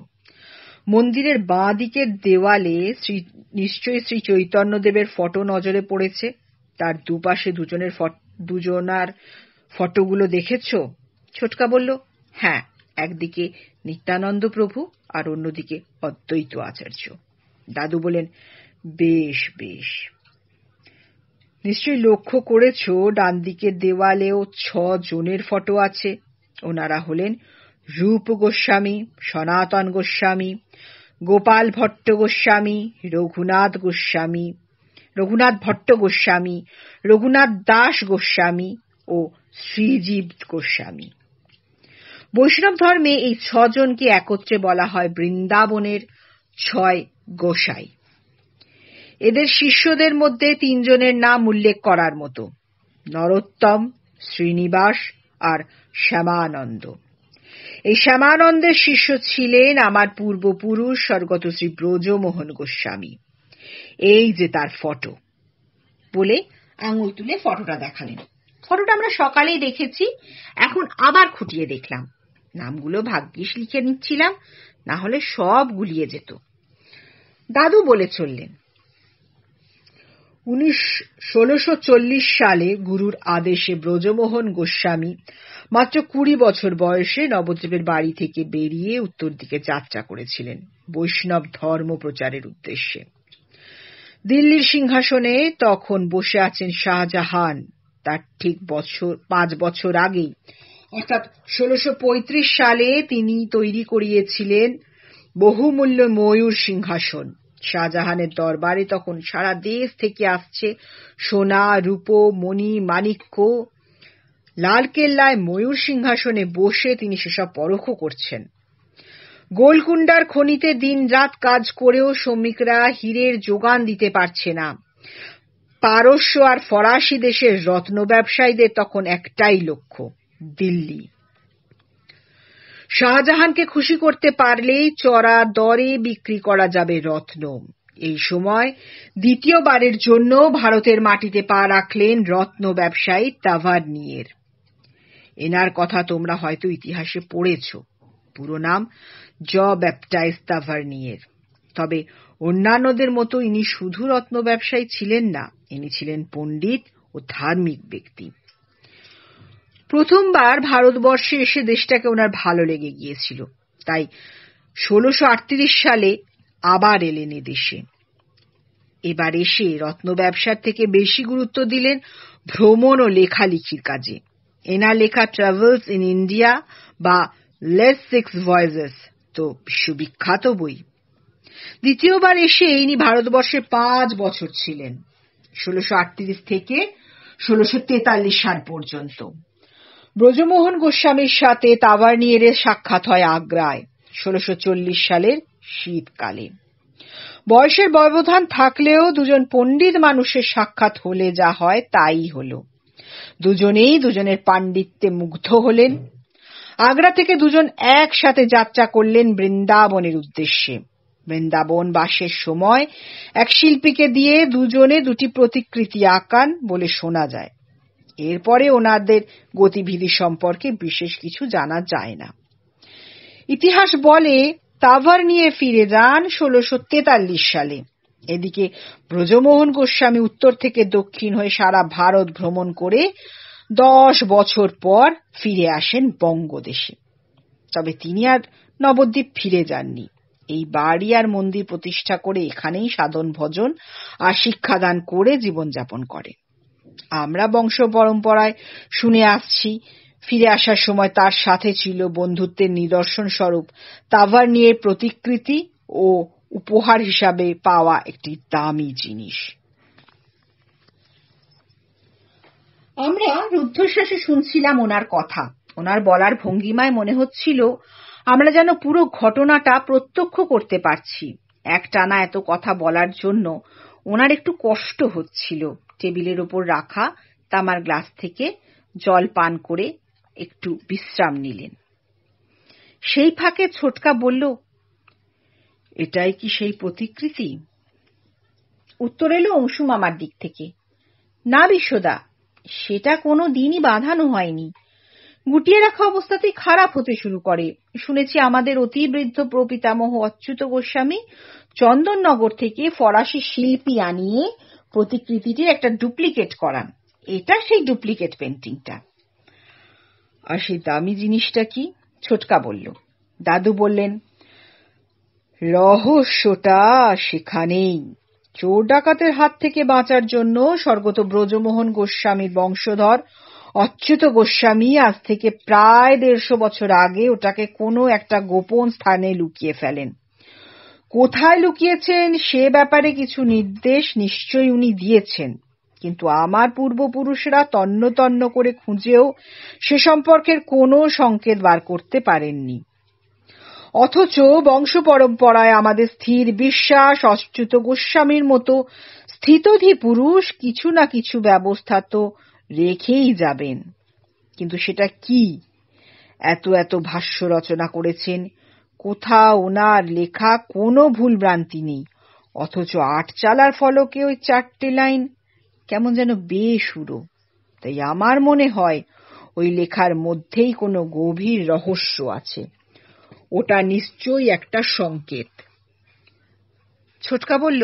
মন্দিরের বাঁ দিকের দেওয়ালে শ্রী নিশ্চয়ই শ্রী চৈতন্যদেবের ফটো নজরে পড়েছে তার দুপাশে দুজনের দুজনার ফটোগুলো দেখেছ ছোটকা বলল হ্যাঁ একদিকে নিত্যানন্দ প্রভু আর অন্যদিকে অদ্বৈত আচার্য দাদু বলেন বেশ বেশ নিশ্চয়ই লক্ষ্য করেছ ডান দিকের দেওয়ালেও ছ জনের ফটো আছে ওনারা হলেন রূপ গোস্বামী সনাতন গোস্বামী গোপাল ভট্ট গোস্বামী রঘুনাথ গোস্বামী রঘুনাথ ভট্ট গোস্বামী রঘুনাথ দাস গোস্বামী ও শ্রীজীব গোস্বামী বৈষ্ণব ধর্মে এই ছজনকে একত্রে বলা হয় বৃন্দাবনের ছয় গোসাই এদের শিষ্যদের মধ্যে তিনজনের নাম উল্লেখ করার মতো নরোত্তম শ্রীনিবাস আর শ্যামানন্দ এই শ্যামানন্দের শিষ্য ছিলেন আমার পূর্বপুরুষ স্বর্গত শ্রী ব্রজমোহন গোস্বামী এই যে তার ফটো বলে আঙুল তুলে ফটোটা দেখালেন ফটোটা আমরা সকালেই দেখেছি এখন আবার খুঁটিয়ে দেখলাম নামগুলো ভাগ্যিস লিখে নিচ্ছিলাম না হলে সব গুলিয়ে যেত দাদু বলে চললেন ১৬৪০ সালে গুরুর আদেশে ব্রজমোহন গোস্বামী মাত্র কুড়ি বছর বয়সে নবদ্বীপের বাড়ি থেকে বেরিয়ে উত্তর দিকে যাত্রা করেছিলেন বৈষ্ণব ধর্ম প্রচারের উদ্দেশ্যে দিল্লির সিংহাসনে তখন বসে আছেন শাহজাহান তার ঠিক বছর পাঁচ বছর আগেই অর্থাৎ ষোলশ সালে তিনি তৈরি করিয়েছিলেন বহুমূল্য ময়ূর সিংহাসন শাহজাহানের দরবারে তখন সারা দেশ থেকে আসছে সোনা রূপ মণি মানিক্য লালকেল্লায় ময়ূর সিংহাসনে বসে তিনি সেসব পরোক্ষ করছেন গোলকুন্ডার খনিতে দিন রাত কাজ করেও শ্রমিকরা হীরের যোগান দিতে পারছে না পারস্য আর ফরাসি দেশের রত্ন ব্যবসায়ীদের তখন একটাই লক্ষ্য দিল্লি শাহজাহানকে খুশি করতে পারলেই চড়া দরে বিক্রি করা যাবে রত্ন এই সময় দ্বিতীয়বারের জন্য ভারতের মাটিতে পা রাখলেন রত্ন ব্যবসায়ী তাভারনিয়ের এনার কথা তোমরা হয়তো ইতিহাসে পড়েছ পুরো নাম জ ব্যাপটাইজ তাভারনিয়ের তবে অন্যান্যদের মতো ইনি শুধু রত্ন ব্যবসায়ী ছিলেন না ইনি ছিলেন পণ্ডিত ও ধার্মিক ব্যক্তি প্রথমবার ভারতবর্ষে এসে দেশটাকে ওনার ভালো লেগে গিয়েছিল তাই ষোলোশো সালে আবার এলেন দেশে এবার এসে রত্ন ব্যবসার থেকে বেশি গুরুত্ব দিলেন ভ্রমণ ও লেখালেখির কাজে এনা লেখা ট্রাভেলস ইন ইন্ডিয়া বা লেস সিক্স ভয়েসেস তো বিশ্ববিখ্যাত বই দ্বিতীয়বার এসে ইনি ভারতবর্ষে পাঁচ বছর ছিলেন ষোলোশো থেকে ষোলোশো সাল পর্যন্ত ব্রজমোহন গোস্বামীর সাথে তাবার্নিয়ের সাক্ষাৎ হয় আগ্রায় ষোলোশো সালের শীতকালে বয়সের ব্যবধান থাকলেও দুজন পণ্ডিত মানুষের সাক্ষাৎ হলে যা হয় তাই হল দুজনেই দুজনের পাণ্ডিত্যে মুগ্ধ হলেন আগ্রা থেকে দুজন একসাথে যাত্রা করলেন বৃন্দাবনের উদ্দেশ্যে বৃন্দাবন বাসের সময় এক শিল্পীকে দিয়ে দুজনে দুটি প্রতিকৃতি আঁকান বলে শোনা যায় এরপরে ওনাদের গতিবিধি সম্পর্কে বিশেষ কিছু জানা যায় না ইতিহাস বলে তাভার নিয়ে ফিরে যান ষোলোশো তেতাল্লিশ সালে এদিকে ব্রজমোহন গোস্বামী উত্তর থেকে দক্ষিণ হয়ে সারা ভারত ভ্রমণ করে দশ বছর পর ফিরে আসেন বঙ্গদেশে তবে তিনি আর নবদ্বীপ ফিরে যাননি এই বাড়ি আর মন্দির প্রতিষ্ঠা করে এখানেই সাধন ভজন আর শিক্ষাদান করে জীবনযাপন করেন আমরা বংশ পরম্পরায় শুনে আসছি ফিরে আসার সময় তার সাথে ছিল বন্ধুত্বের নিদর্শন স্বরূপ তাভার নিয়ে প্রতিকৃতি ও উপহার হিসাবে পাওয়া একটি দামি জিনিস আমরা রুদ্ধশ্বাসে শুনছিলাম ওনার কথা ওনার বলার ভঙ্গিমায় মনে হচ্ছিল আমরা যেন পুরো ঘটনাটা প্রত্যক্ষ করতে পারছি একটানা এত কথা বলার জন্য ওনার একটু কষ্ট হচ্ছিল টেবিলের ওপর রাখা তামার গ্লাস থেকে জল পান করে একটু বিশ্রাম নিলেন সেই ফাঁকে ছোটকা বলল এটাই কি সেই প্রতিকৃতি উত্তর এলো অংশু মামার দিক থেকে না বিশ্বদা সেটা কোনো দিনই বাঁধানো হয়নি গুটিয়ে রাখা অবস্থাতেই খারাপ হতে শুরু করে শুনেছি আমাদের অতি বৃদ্ধ প্রপিতামহ অচ্যুত গোস্বামী চন্দননগর থেকে ফরাসি শিল্পী আনিয়ে প্রতিকৃতিটির একটা ডুপ্লিকেট করান এটা সেই ডুপ্লিকেট পেন্টিংটা আর সেই দামি জিনিসটা কি ছোটকা বলল দাদু বললেন রহস্যটা সেখানেই চোর ডাকাতের হাত থেকে বাঁচার জন্য স্বর্গত ব্রজমোহন গোস্বামীর বংশধর অচ্যুত গোস্বামী আজ থেকে প্রায় দেড়শো বছর আগে ওটাকে কোনো একটা গোপন স্থানে লুকিয়ে ফেলেন কোথায় লুকিয়েছেন সে ব্যাপারে কিছু নির্দেশ নিশ্চয়ই উনি দিয়েছেন কিন্তু আমার তন্ন তন্নতন্ন করে খুঁজেও সে সম্পর্কের কোনো সংকেত বার করতে পারেননি অথচ বংশ পরম্পরায় আমাদের স্থির বিশ্বাস অচ্যুত গোস্বামীর মতো স্থিতধী পুরুষ কিছু না কিছু ব্যবস্থা তো রেখেই যাবেন কিন্তু সেটা কি এত এত ভাষ্য রচনা করেছেন কোথাও ওনার লেখা কোনো ভুলভ্রান্তি নেই অথচ আট চালার ফলকে ওই চারটে লাইন কেমন যেন বেসুরো তাই আমার মনে হয় ওই লেখার মধ্যেই কোনো গভীর রহস্য আছে ওটা নিশ্চয়ই একটা সংকেত ছোটকা বলল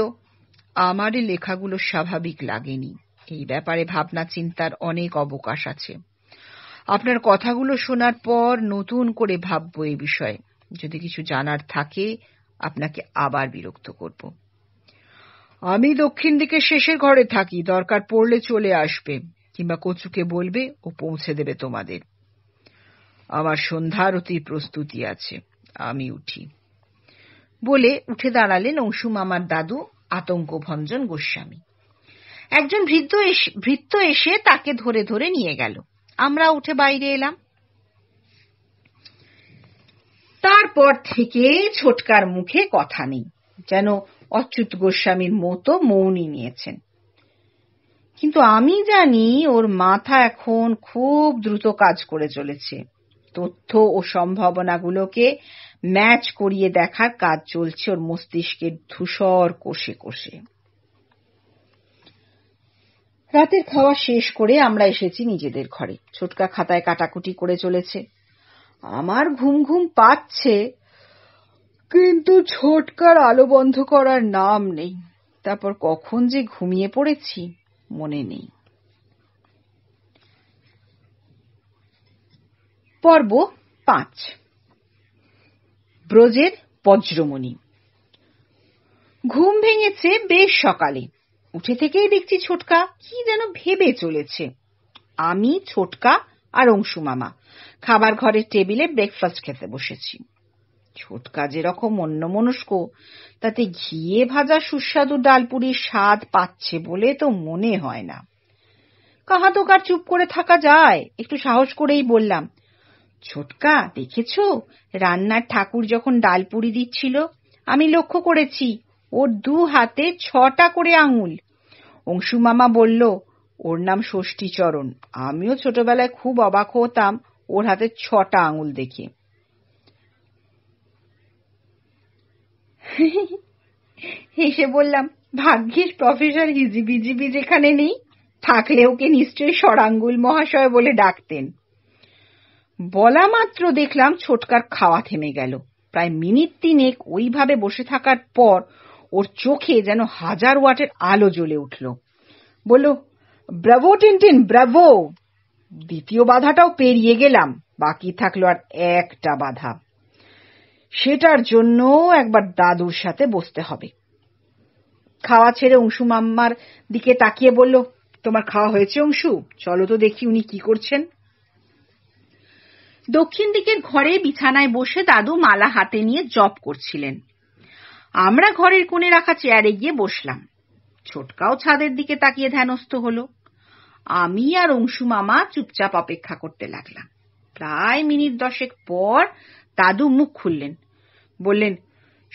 আমারই লেখাগুলো স্বাভাবিক লাগেনি এই ব্যাপারে ভাবনা চিন্তার অনেক অবকাশ আছে আপনার কথাগুলো শোনার পর নতুন করে ভাববো এই বিষয়ে যদি কিছু জানার থাকে আপনাকে আবার বিরক্ত করব আমি দক্ষিণ দিকে শেষের ঘরে থাকি দরকার পড়লে চলে আসবে কিংবা কচুকে বলবে ও পৌঁছে দেবে তোমাদের আমার অতি প্রস্তুতি আছে আমি উঠি বলে উঠে দাঁড়ালেন অংশু মামার দাদু আতঙ্ক ভঞ্জন গোস্বামী একজন ভৃত্য এসে তাকে ধরে ধরে নিয়ে গেল আমরা উঠে বাইরে এলাম তারপর থেকে ছোটকার মুখে কথা নেই যেন অচ্যুত গোস্বামীর মতো মৌনি নিয়েছেন কিন্তু আমি জানি ওর মাথা এখন খুব দ্রুত কাজ করে চলেছে তথ্য ও সম্ভাবনাগুলোকে ম্যাচ করিয়ে দেখার কাজ চলছে ওর মস্তিষ্কের ধূসর কোষে কোষে রাতের খাওয়া শেষ করে আমরা এসেছি নিজেদের ঘরে ছোটকা খাতায় কাটাকুটি করে চলেছে আমার ঘুম ঘুম পাচ্ছে কিন্তু ছোটকার আলো বন্ধ করার নাম নেই তারপর কখন যে ঘুমিয়ে পড়েছি মনে নেই পর্ব পাঁচ ব্রজের বজ্রমণি ঘুম ভেঙেছে বেশ সকালে উঠে থেকেই দেখছি ছোটকা কি যেন ভেবে চলেছে আমি ছোটকা আর অংশু মামা খাবার ঘরের টেবিলে ব্রেকফাস্ট খেতে বসেছি ছোটকা যেরকম অন্যমনস্ক তাতে ঘিয়ে ভাজা সুস্বাদু ডালপুরির স্বাদ পাচ্ছে বলে তো মনে হয় না কাহাতোকার চুপ করে থাকা যায় একটু সাহস করেই বললাম ছোটকা দেখেছ রান্নার ঠাকুর যখন ডালপুরি দিচ্ছিল আমি লক্ষ্য করেছি ওর দু হাতে ছটা করে আঙুল অংশু মামা বলল ওর নাম ষষ্ঠীচরণ আমিও ছোটবেলায় খুব অবাক হতাম ওর হাতে ছটা আঙুল দেখে হেসে বললাম ভাগ্যের প্রফেসর হিজিবিজিবি যেখানে নেই থাকলে ওকে নিশ্চয়ই সরাঙ্গুল মহাশয় বলে ডাকতেন বলা মাত্র দেখলাম ছোটকার খাওয়া থেমে গেল প্রায় মিনিট তিনেক ওইভাবে বসে থাকার পর ওর চোখে যেন হাজার ওয়াটের আলো জ্বলে উঠল বলল ব্রাভো টিনটিন ব্রাভো দ্বিতীয় বাধাটাও পেরিয়ে গেলাম বাকি থাকলো আর একটা বাধা সেটার জন্য একবার দাদুর সাথে বসতে হবে খাওয়া ছেড়ে অংশু মাম্মার দিকে তাকিয়ে বলল তোমার খাওয়া হয়েছে অংশু চলো তো দেখি উনি কি করছেন দক্ষিণ দিকের ঘরে বিছানায় বসে দাদু মালা হাতে নিয়ে জপ করছিলেন আমরা ঘরের কোণে রাখা চেয়ারে গিয়ে বসলাম ছোটকাও ছাদের দিকে তাকিয়ে ধ্যানস্থ হল আমি আর অংশু মামা চুপচাপ অপেক্ষা করতে লাগলাম প্রায় মিনিট দশেক পর দাদু মুখ খুললেন বললেন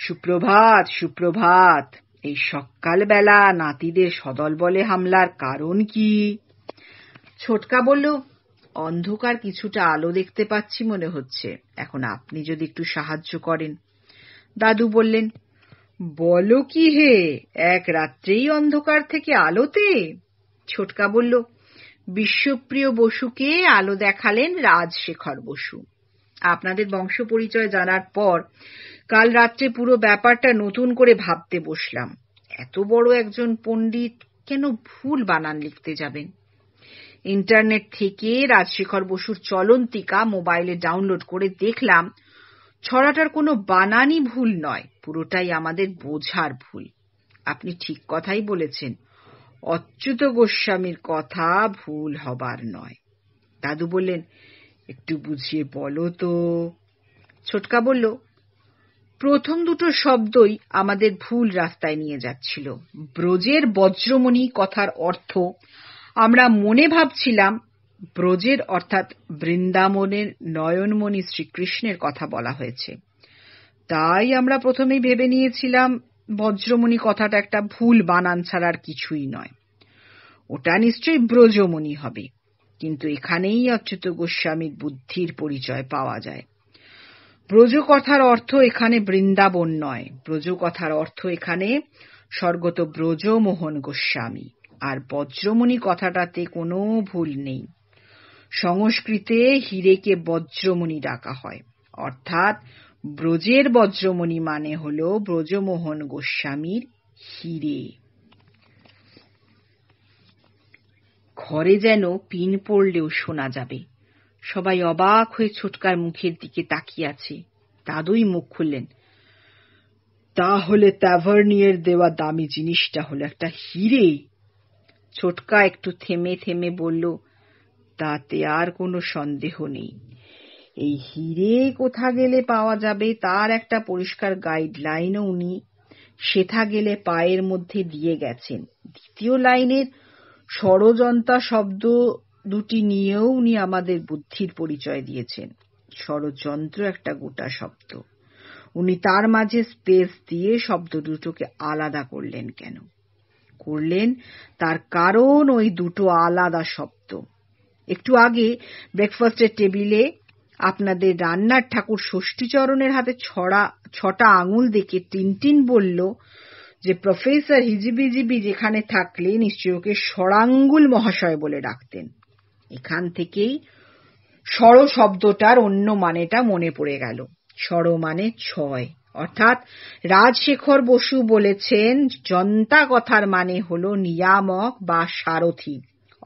সুপ্রভাত সুপ্রভাত এই সকালবেলা নাতিদের সদল বলে হামলার কারণ কি ছোটকা বলল অন্ধকার কিছুটা আলো দেখতে পাচ্ছি মনে হচ্ছে এখন আপনি যদি একটু সাহায্য করেন দাদু বললেন বল কি হে এক রাত্রেই অন্ধকার থেকে আলোতে ছোটকা বলল বিশ্বপ্রিয় বসুকে আলো দেখালেন রাজশেখর বসু আপনাদের বংশ পরিচয় জানার পর কাল রাত্রে পুরো ব্যাপারটা নতুন করে ভাবতে বসলাম এত বড় একজন পণ্ডিত কেন ভুল বানান লিখতে যাবেন ইন্টারনেট থেকে রাজশেখর বসুর চলন্তিকা মোবাইলে ডাউনলোড করে দেখলাম ছড়াটার কোনো বানানই ভুল নয় পুরোটাই আমাদের বোঝার ভুল আপনি ঠিক কথাই বলেছেন অচ্যুত গোস্বামীর কথা ভুল হবার নয় দাদু বললেন একটু বুঝিয়ে বলো তো ছোটকা বলল প্রথম দুটো শব্দই আমাদের ভুল রাস্তায় নিয়ে যাচ্ছিল ব্রজের বজ্রমণি কথার অর্থ আমরা মনে ভাবছিলাম ব্রজের অর্থাৎ বৃন্দাবনের নয়নমণি শ্রীকৃষ্ণের কথা বলা হয়েছে তাই আমরা প্রথমেই ভেবে নিয়েছিলাম বজ্রমণি কথাটা একটা ভুল বানান ছাড়ার কিছুই নয় ওটা নিশ্চয়ই ব্রজমণি হবে কিন্তু এখানেই অচ্যুত গোস্বামীর বুদ্ধির পরিচয় পাওয়া যায় ব্রজ কথার অর্থ এখানে বৃন্দাবন নয় ব্রজ কথার অর্থ এখানে স্বর্গত ব্রজমোহন গোস্বামী আর বজ্রমণি কথাটাতে কোনো ভুল নেই সংস্কৃতে হীরেকে বজ্রমণি ডাকা হয় অর্থাৎ ব্রজের বজ্রমণি মানে হল ব্রজমোহন গোস্বামীর হীরে ঘরে যেন পিন পড়লেও শোনা যাবে সবাই অবাক হয়ে ছোটকার মুখের দিকে তাকিয়ে আছে দাদুই মুখ খুললেন তাহলে ট্যাভার্নিয়ের দেওয়া দামি জিনিসটা হলো একটা হিরে ছোটকা একটু থেমে থেমে বলল তাতে আর কোনো সন্দেহ নেই এই হিরে কোথা গেলে পাওয়া যাবে তার একটা পরিষ্কার গাইডলাইনও উনি সেথা গেলে পায়ের মধ্যে দিয়ে গেছেন দ্বিতীয় লাইনের ষড়যন্তা শব্দ দুটি নিয়েও উনি আমাদের বুদ্ধির পরিচয় দিয়েছেন ষড়যন্ত্র একটা গোটা শব্দ উনি তার মাঝে স্পেস দিয়ে শব্দ দুটোকে আলাদা করলেন কেন করলেন তার কারণ ওই দুটো আলাদা শব্দ একটু আগে ব্রেকফাস্টের টেবিলে আপনাদের রান্নার ঠাকুর ষষ্ঠীচরণের হাতে ছড়া ছটা আঙুল দেখে টিনটিন বলল যে প্রফেসর হিজিবিজিবি যেখানে থাকলে নিশ্চয় ওকে ষড়াঙ্গুল মহাশয় বলে ডাকতেন এখান থেকেই সড় শব্দটার অন্য মানেটা মনে পড়ে গেল সর মানে ছয় অর্থাৎ রাজশেখর বসু বলেছেন জনতা কথার মানে হল নিয়ামক বা সারথি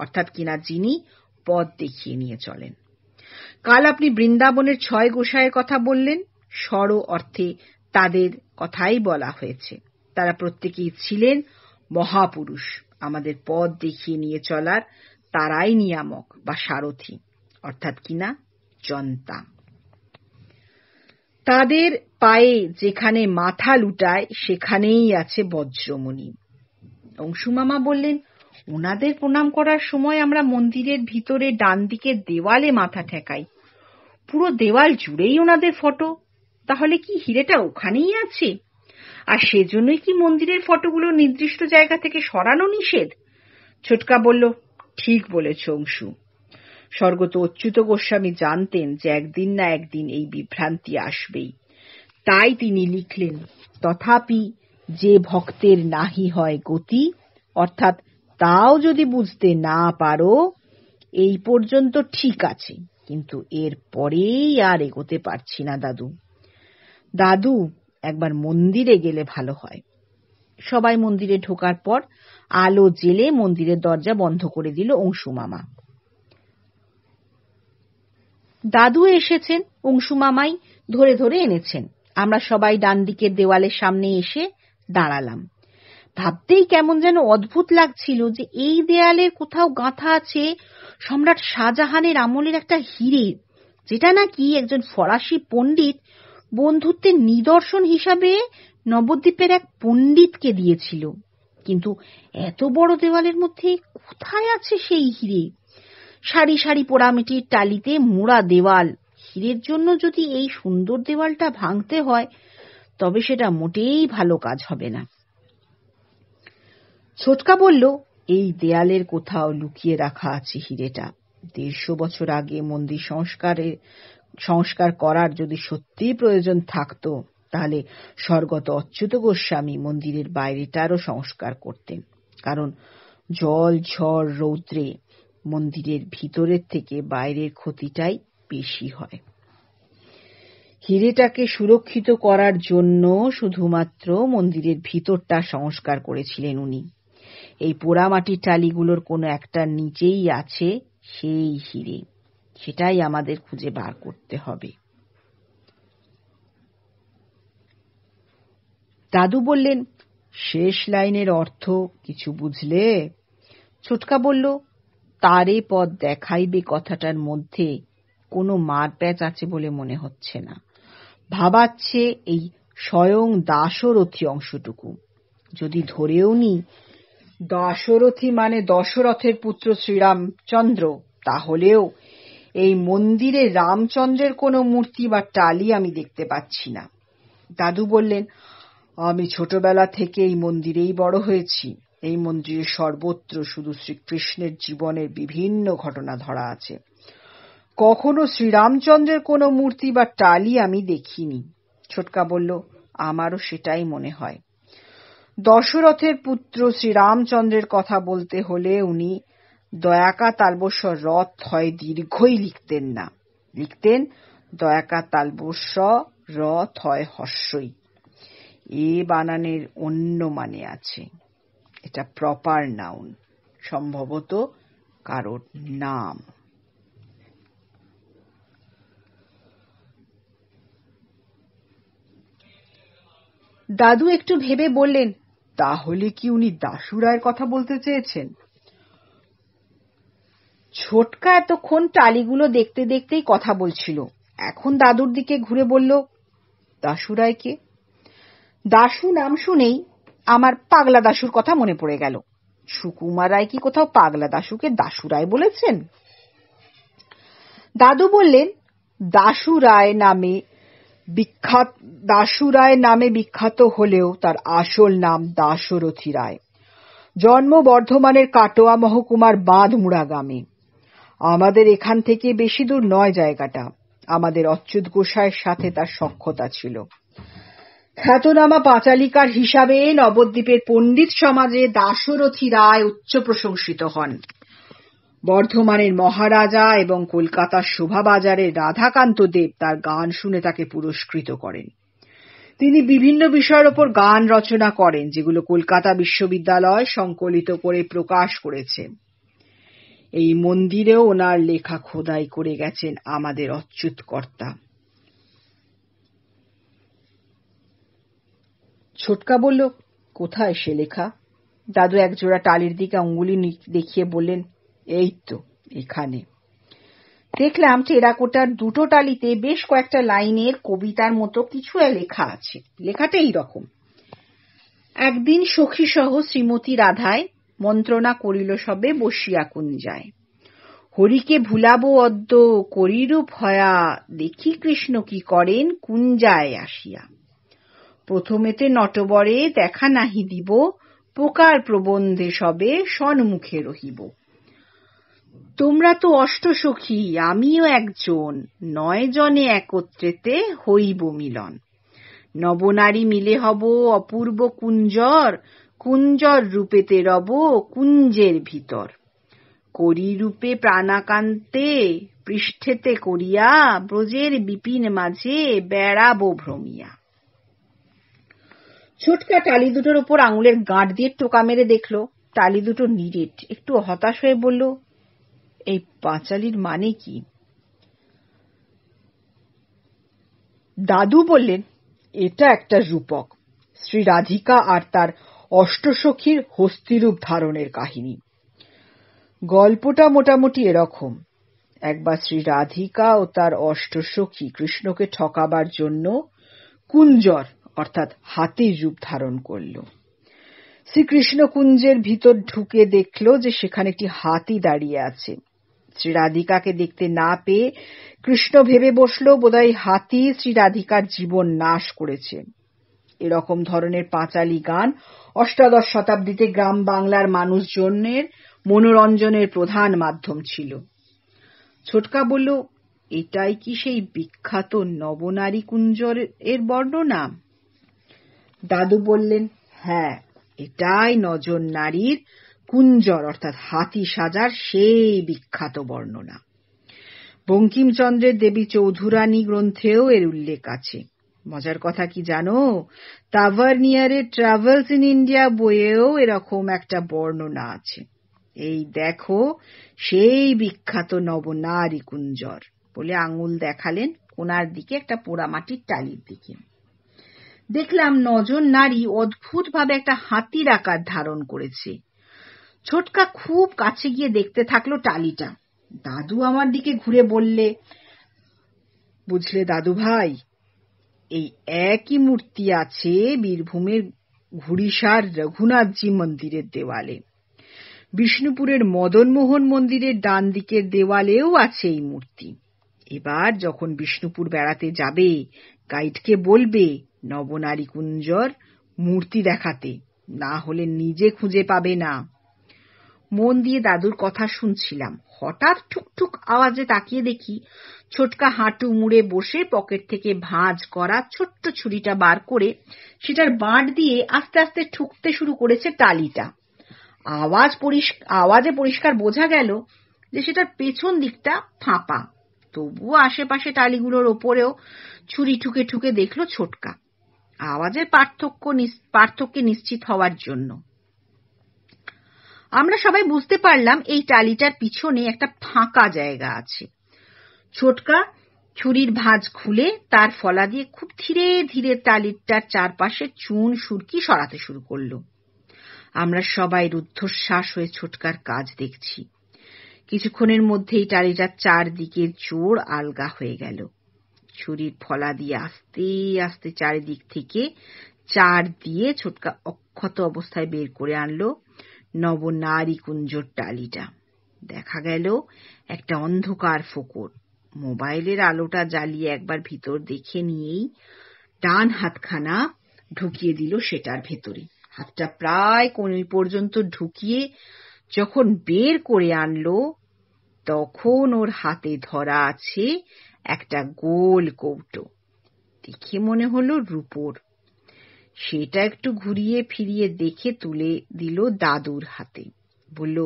অর্থাৎ কিনা যিনি পথ দেখিয়ে নিয়ে চলেন কাল আপনি বৃন্দাবনের ছয় গোসাইয়ের কথা বললেন সরো অর্থে তাদের কথাই বলা হয়েছে তারা প্রত্যেকেই ছিলেন মহাপুরুষ আমাদের পথ দেখিয়ে নিয়ে চলার তারাই নিয়ামক বা সারথি অর্থাৎ কিনা জনতা তাদের পায়ে যেখানে মাথা লুটায় সেখানেই আছে বজ্রমণি অংশুমামা বললেন ওনাদের প্রণাম করার সময় আমরা মন্দিরের ভিতরে ডান দিকে দেওয়ালে মাথা ঠেকাই পুরো দেওয়াল জুড়েই ওনাদের ফটো তাহলে কি হিরেটা ওখানেই আছে আর সেজন্যই কি মন্দিরের ফটোগুলো নির্দিষ্ট জায়গা থেকে সরানো নিষেধ ছোটকা বলল ঠিক বলেছ অংশু স্বর্গত অচ্যুত গোস্বামী জানতেন যে একদিন না একদিন এই বিভ্রান্তি আসবেই তাই তিনি লিখলেন তথাপি যে ভক্তের নাহি হয় গতি অর্থাৎ তাও যদি বুঝতে না পারো এই পর্যন্ত ঠিক আছে কিন্তু এর পরেই আর এগোতে পারছি না দাদু দাদু একবার মন্দিরে গেলে ভালো হয় সবাই মন্দিরে ঢোকার পর আলো জেলে মন্দিরের দরজা বন্ধ করে দিল অংশু মামা দাদু এসেছেন অংশু মামাই ধরে ধরে এনেছেন আমরা সবাই ডান দিকের দেওয়ালের সামনে এসে দাঁড়ালাম ভাবতেই কেমন যেন অদ্ভুত লাগছিল যে এই দেয়ালের কোথাও গাঁথা আছে সম্রাট শাহজাহানের আমলের একটা হিরে যেটা নাকি একজন ফরাসি পণ্ডিত বন্ধুত্বের নিদর্শন হিসাবে নবদ্বীপের এক পণ্ডিতকে দিয়েছিল কিন্তু এত বড় দেওয়ালের মধ্যে কোথায় আছে সেই হিরে সারি সারি পোড়ামিটির টালিতে মোড়া দেওয়াল হিরের জন্য যদি এই সুন্দর দেওয়ালটা ভাঙতে হয় তবে সেটা মোটেই ভালো কাজ হবে না ছোটকা বলল এই দেয়ালের কোথাও লুকিয়ে রাখা আছে হিরেটা দেড়শো বছর আগে মন্দির সংস্কারে সংস্কার করার যদি সত্যি প্রয়োজন থাকত তাহলে স্বর্গত অচ্যুত গোস্বামী মন্দিরের বাইরেটারও সংস্কার করতেন কারণ জল ঝড় রৌদ্রে মন্দিরের ভিতরের থেকে বাইরের ক্ষতিটাই বেশি হয় হিরেটাকে সুরক্ষিত করার জন্য শুধুমাত্র মন্দিরের ভিতরটা সংস্কার করেছিলেন উনি এই পোড়ামাটির টালিগুলোর কোনো একটা নিচেই আছে সেই হিরে সেটাই আমাদের খুঁজে বার করতে হবে দাদু বললেন শেষ লাইনের অর্থ কিছু বুঝলে ছোটকা বলল তারে পথ দেখাইবে কথাটার মধ্যে কোনো মারপ্যাচ আছে বলে মনে হচ্ছে না ভাবাচ্ছে এই স্বয়ং দাসরথী অংশটুকু যদি ধরেও নি দশরথী মানে দশরথের পুত্র শ্রীরামচন্দ্র তাহলেও এই মন্দিরে রামচন্দ্রের কোনো মূর্তি বা টালি আমি দেখতে পাচ্ছি না দাদু বললেন আমি ছোটবেলা থেকে এই মন্দিরেই বড় হয়েছি এই মন্দিরে সর্বত্র শুধু শ্রীকৃষ্ণের জীবনের বিভিন্ন ঘটনা ধরা আছে কখনো শ্রীরামচন্দ্রের কোনো মূর্তি বা টালি আমি দেখিনি ছোটকা বলল আমারও সেটাই মনে হয় দশরথের পুত্র শ্রীরামচন্দ্রের কথা বলতে হলে উনি দয়াকা তালবস্বর রথ হয় দীর্ঘই লিখতেন না লিখতেন দয়াকা তালবস্ব রথ হয় হস্যই এ বানানের অন্য মানে আছে এটা প্রপার নাউন সম্ভবত কারোর নাম দাদু একটু ভেবে বললেন তাহলে কি উনি দাশু রায়ের কথা বলতে চেয়েছেন ছোটকা এতক্ষণ টালিগুলো দেখতে দেখতেই কথা বলছিল এখন দাদুর দিকে ঘুরে বলল দাশু রায়কে দাশু নাম শুনেই আমার পাগলা দাশুর কথা মনে পড়ে গেল সুকুমার রায় কি কোথাও পাগলা দাশুকে দাশু রায় বলেছেন দাদু বললেন দাশু রায় নামে বিখ্যাত দাশু রায় নামে বিখ্যাত হলেও তার আসল নাম দাশরথী রায় জন্ম বর্ধমানের কাটোয়া মহকুমার বাঁধ গ্রামে আমাদের এখান থেকে বেশি দূর নয় জায়গাটা আমাদের অচ্যুত গোসাইয়ের সাথে তার সক্ষতা ছিল খ্যাতনামা পাঁচালিকার হিসাবে নবদ্বীপের পণ্ডিত সমাজে দাশরথী রায় উচ্চ প্রশংসিত হন বর্ধমানের মহারাজা এবং কলকাতার শোভাবাজারের রাধাকান্ত দেব তার গান শুনে তাকে পুরস্কৃত করেন তিনি বিভিন্ন বিষয়ের ওপর গান রচনা করেন যেগুলো কলকাতা বিশ্ববিদ্যালয় সংকলিত করে প্রকাশ করেছে এই মন্দিরেও ওনার লেখা খোদাই করে গেছেন আমাদের অচ্যুত কর্তা ছোটকা বলল কোথায় সে লেখা দাদু একজোড়া টালির দিকে অঙ্গুলি দেখিয়ে বললেন এই তো এখানে দেখলাম টেরাকোটার দুটো টালিতে বেশ কয়েকটা লাইনের কবিতার মতো কিছু লেখা আছে লেখাটা এইরকম একদিন সখী সহ শ্রীমতী রাধায় মন্ত্রণা করিল সবে বসিয়া কুঞ্জায় হরিকে ভুলাবো অদ্য করিরূপ হয়া দেখি কৃষ্ণ কি করেন কুঞ্জায় আসিয়া প্রথমেতে নটবরে দেখা নাহি দিব পোকার প্রবন্ধে সবে সন্মুখে রহিব তোমরা তো অষ্ট সখী আমিও একজন নয় জনে একত্রেতে হইব মিলন নবনারী মিলে হব অপূর্ব কুঞ্জর কুঞ্জর রূপেতে রব কুঞ্জের ভিতর করি রূপে প্রাণাকান্তে পৃষ্ঠেতে করিয়া ব্রজের বিপিন মাঝে বেড়াব ভ্রমিয়া ছোটকা টালি দুটোর উপর আঙুলের গাঁট দিয়ে টোকা মেরে দেখল টালি দুটো নিরেট একটু হতাশ হয়ে বলল এই পাঁচালির মানে কি দাদু বললেন এটা একটা রূপক শ্রী রাধিকা আর তার অষ্টসখীর হস্তিরূপ ধারণের কাহিনী গল্পটা মোটামুটি এরকম একবার শ্রী রাধিকা ও তার অষ্টসখী কৃষ্ণকে ঠকাবার জন্য কুঞ্জর অর্থাৎ হাতির রূপ ধারণ করল শ্রীকৃষ্ণ কুঞ্জের ভিতর ঢুকে দেখল যে সেখানে একটি হাতি দাঁড়িয়ে আছে শ্রী রাধিকাকে দেখতে না পেয়ে কৃষ্ণ ভেবে বসল বোধহয় হাতি শ্রী রাধিকার জীবন নাশ করেছে এরকম ধরনের পাঁচালি গান অষ্টাদশ শতাব্দীতে গ্রাম বাংলার মানুষজনের মনোরঞ্জনের প্রধান মাধ্যম ছিল ছোটকা বলল এটাই কি সেই বিখ্যাত নবনারী কুঞ্জর এর বর্ণনা দাদু বললেন হ্যাঁ এটাই নজর নারীর কুঞ্জর অর্থাৎ হাতি সাজার সেই বিখ্যাত বর্ণনা বঙ্কিমচন্দ্রের দেবী চৌধুরানী গ্রন্থেও এর উল্লেখ আছে মজার কথা কি জানো তাভার্নিয়ারের ট্রাভেলস ইন ইন্ডিয়া বইয়েও এরকম একটা বর্ণনা আছে এই দেখো সেই বিখ্যাত নবনারী কুঞ্জর বলে আঙুল দেখালেন ওনার দিকে একটা পোড়ামাটির টালির দিকে দেখলাম নজন নারী অদ্ভুতভাবে একটা হাতির আকার ধারণ করেছে ছোটকা খুব কাছে গিয়ে দেখতে থাকলো টালিটা দাদু আমার দিকে ঘুরে বললে বুঝলে দাদু ভাই এই একই মূর্তি আছে বীরভূমের ঘুড়িসার রঘুনাথজি মন্দিরের দেওয়ালে বিষ্ণুপুরের মদনমোহন মন্দিরের ডান দিকের দেওয়ালেও আছে এই মূর্তি এবার যখন বিষ্ণুপুর বেড়াতে যাবে গাইডকে বলবে নবনারী কুঞ্জর মূর্তি দেখাতে না হলে নিজে খুঁজে পাবে না মন দিয়ে দাদুর কথা শুনছিলাম হঠাৎ ঠুকঠুক আওয়াজে তাকিয়ে দেখি ছোটকা হাঁটু মুড়ে বসে পকেট থেকে ভাঁজ করা ছোট্ট ছুরিটা বার করে সেটার বাঁট দিয়ে আস্তে আস্তে ঠুকতে শুরু করেছে টালিটা আওয়াজ আওয়াজে পরিষ্কার বোঝা গেল যে সেটার পেছন দিকটা ফাঁপা তবুও আশেপাশে টালিগুলোর ওপরেও ছুরি ঠুকে ঠুকে দেখল ছোটকা আওয়াজের পার্থক্য পার্থক্যে নিশ্চিত হওয়ার জন্য আমরা সবাই বুঝতে পারলাম এই টালিটার পিছনে একটা ফাঁকা জায়গা আছে ছোটকা ছুরির ভাঁজ খুলে তার ফলা দিয়ে খুব ধীরে ধীরে টালিটার চারপাশে চুন সুরকি সরাতে শুরু করলো আমরা সবাই রুদ্ধশ্বাস হয়ে ছোটকার কাজ দেখছি কিছুক্ষণের মধ্যেই টালিটার চারদিকের জোর আলগা হয়ে গেল ছুরির ফলা দিয়ে আস্তে আস্তে চারিদিক থেকে চার দিয়ে ছোটকা অক্ষত অবস্থায় বের করে আনলো কুঞ্জর টালিটা দেখা গেল একটা অন্ধকার ফোকর মোবাইলের আলোটা জ্বালিয়ে একবার ভিতর দেখে নিয়েই ডান হাতখানা ঢুকিয়ে দিল সেটার ভেতরে হাতটা প্রায় কোণে পর্যন্ত ঢুকিয়ে যখন বের করে আনল তখন ওর হাতে ধরা আছে একটা গোল কৌটো দেখে মনে হলো রূপোর সেটা একটু ঘুরিয়ে ফিরিয়ে দেখে তুলে দিল দাদুর হাতে বলল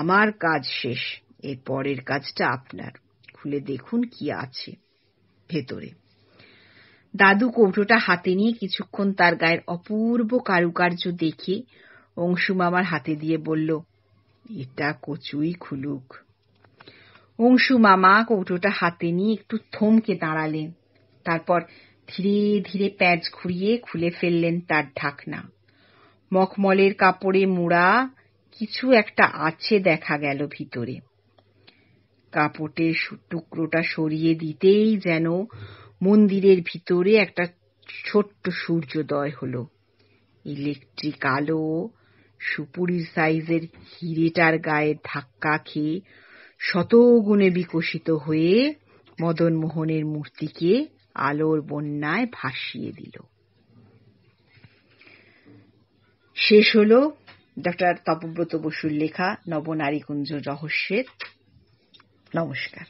আমার কাজ শেষ এর পরের কাজটা আপনার খুলে দেখুন কি আছে ভেতরে দাদু কৌটোটা হাতে নিয়ে কিছুক্ষণ তার গায়ের অপূর্ব কারুকার্য দেখে অংশুমামার হাতে দিয়ে বলল এটা কচুই খুলুক অংশু মামা কৌটোটা হাতে নিয়ে একটু থমকে দাঁড়ালেন তারপর ধীরে ধীরে প্যাঁচ ঘুরিয়ে খুলে ফেললেন তার ঢাকনা মখমলের কাপড়ে মোড়া কিছু একটা আছে দেখা গেল ভিতরে কাপড়ের টুকরোটা সরিয়ে দিতেই যেন মন্দিরের ভিতরে একটা ছোট্ট সূর্যোদয় হল ইলেকট্রিক আলো সুপুরি সাইজের হিরেটার গায়ে ধাক্কা খেয়ে শতগুণে বিকশিত হয়ে মদনমোহনের মূর্তিকে আলোর বন্যায় ভাসিয়ে দিল শেষ হল ডক্টর তপব্রত বসুর লেখা নবনারীকুঞ্জ রহস্যের নমস্কার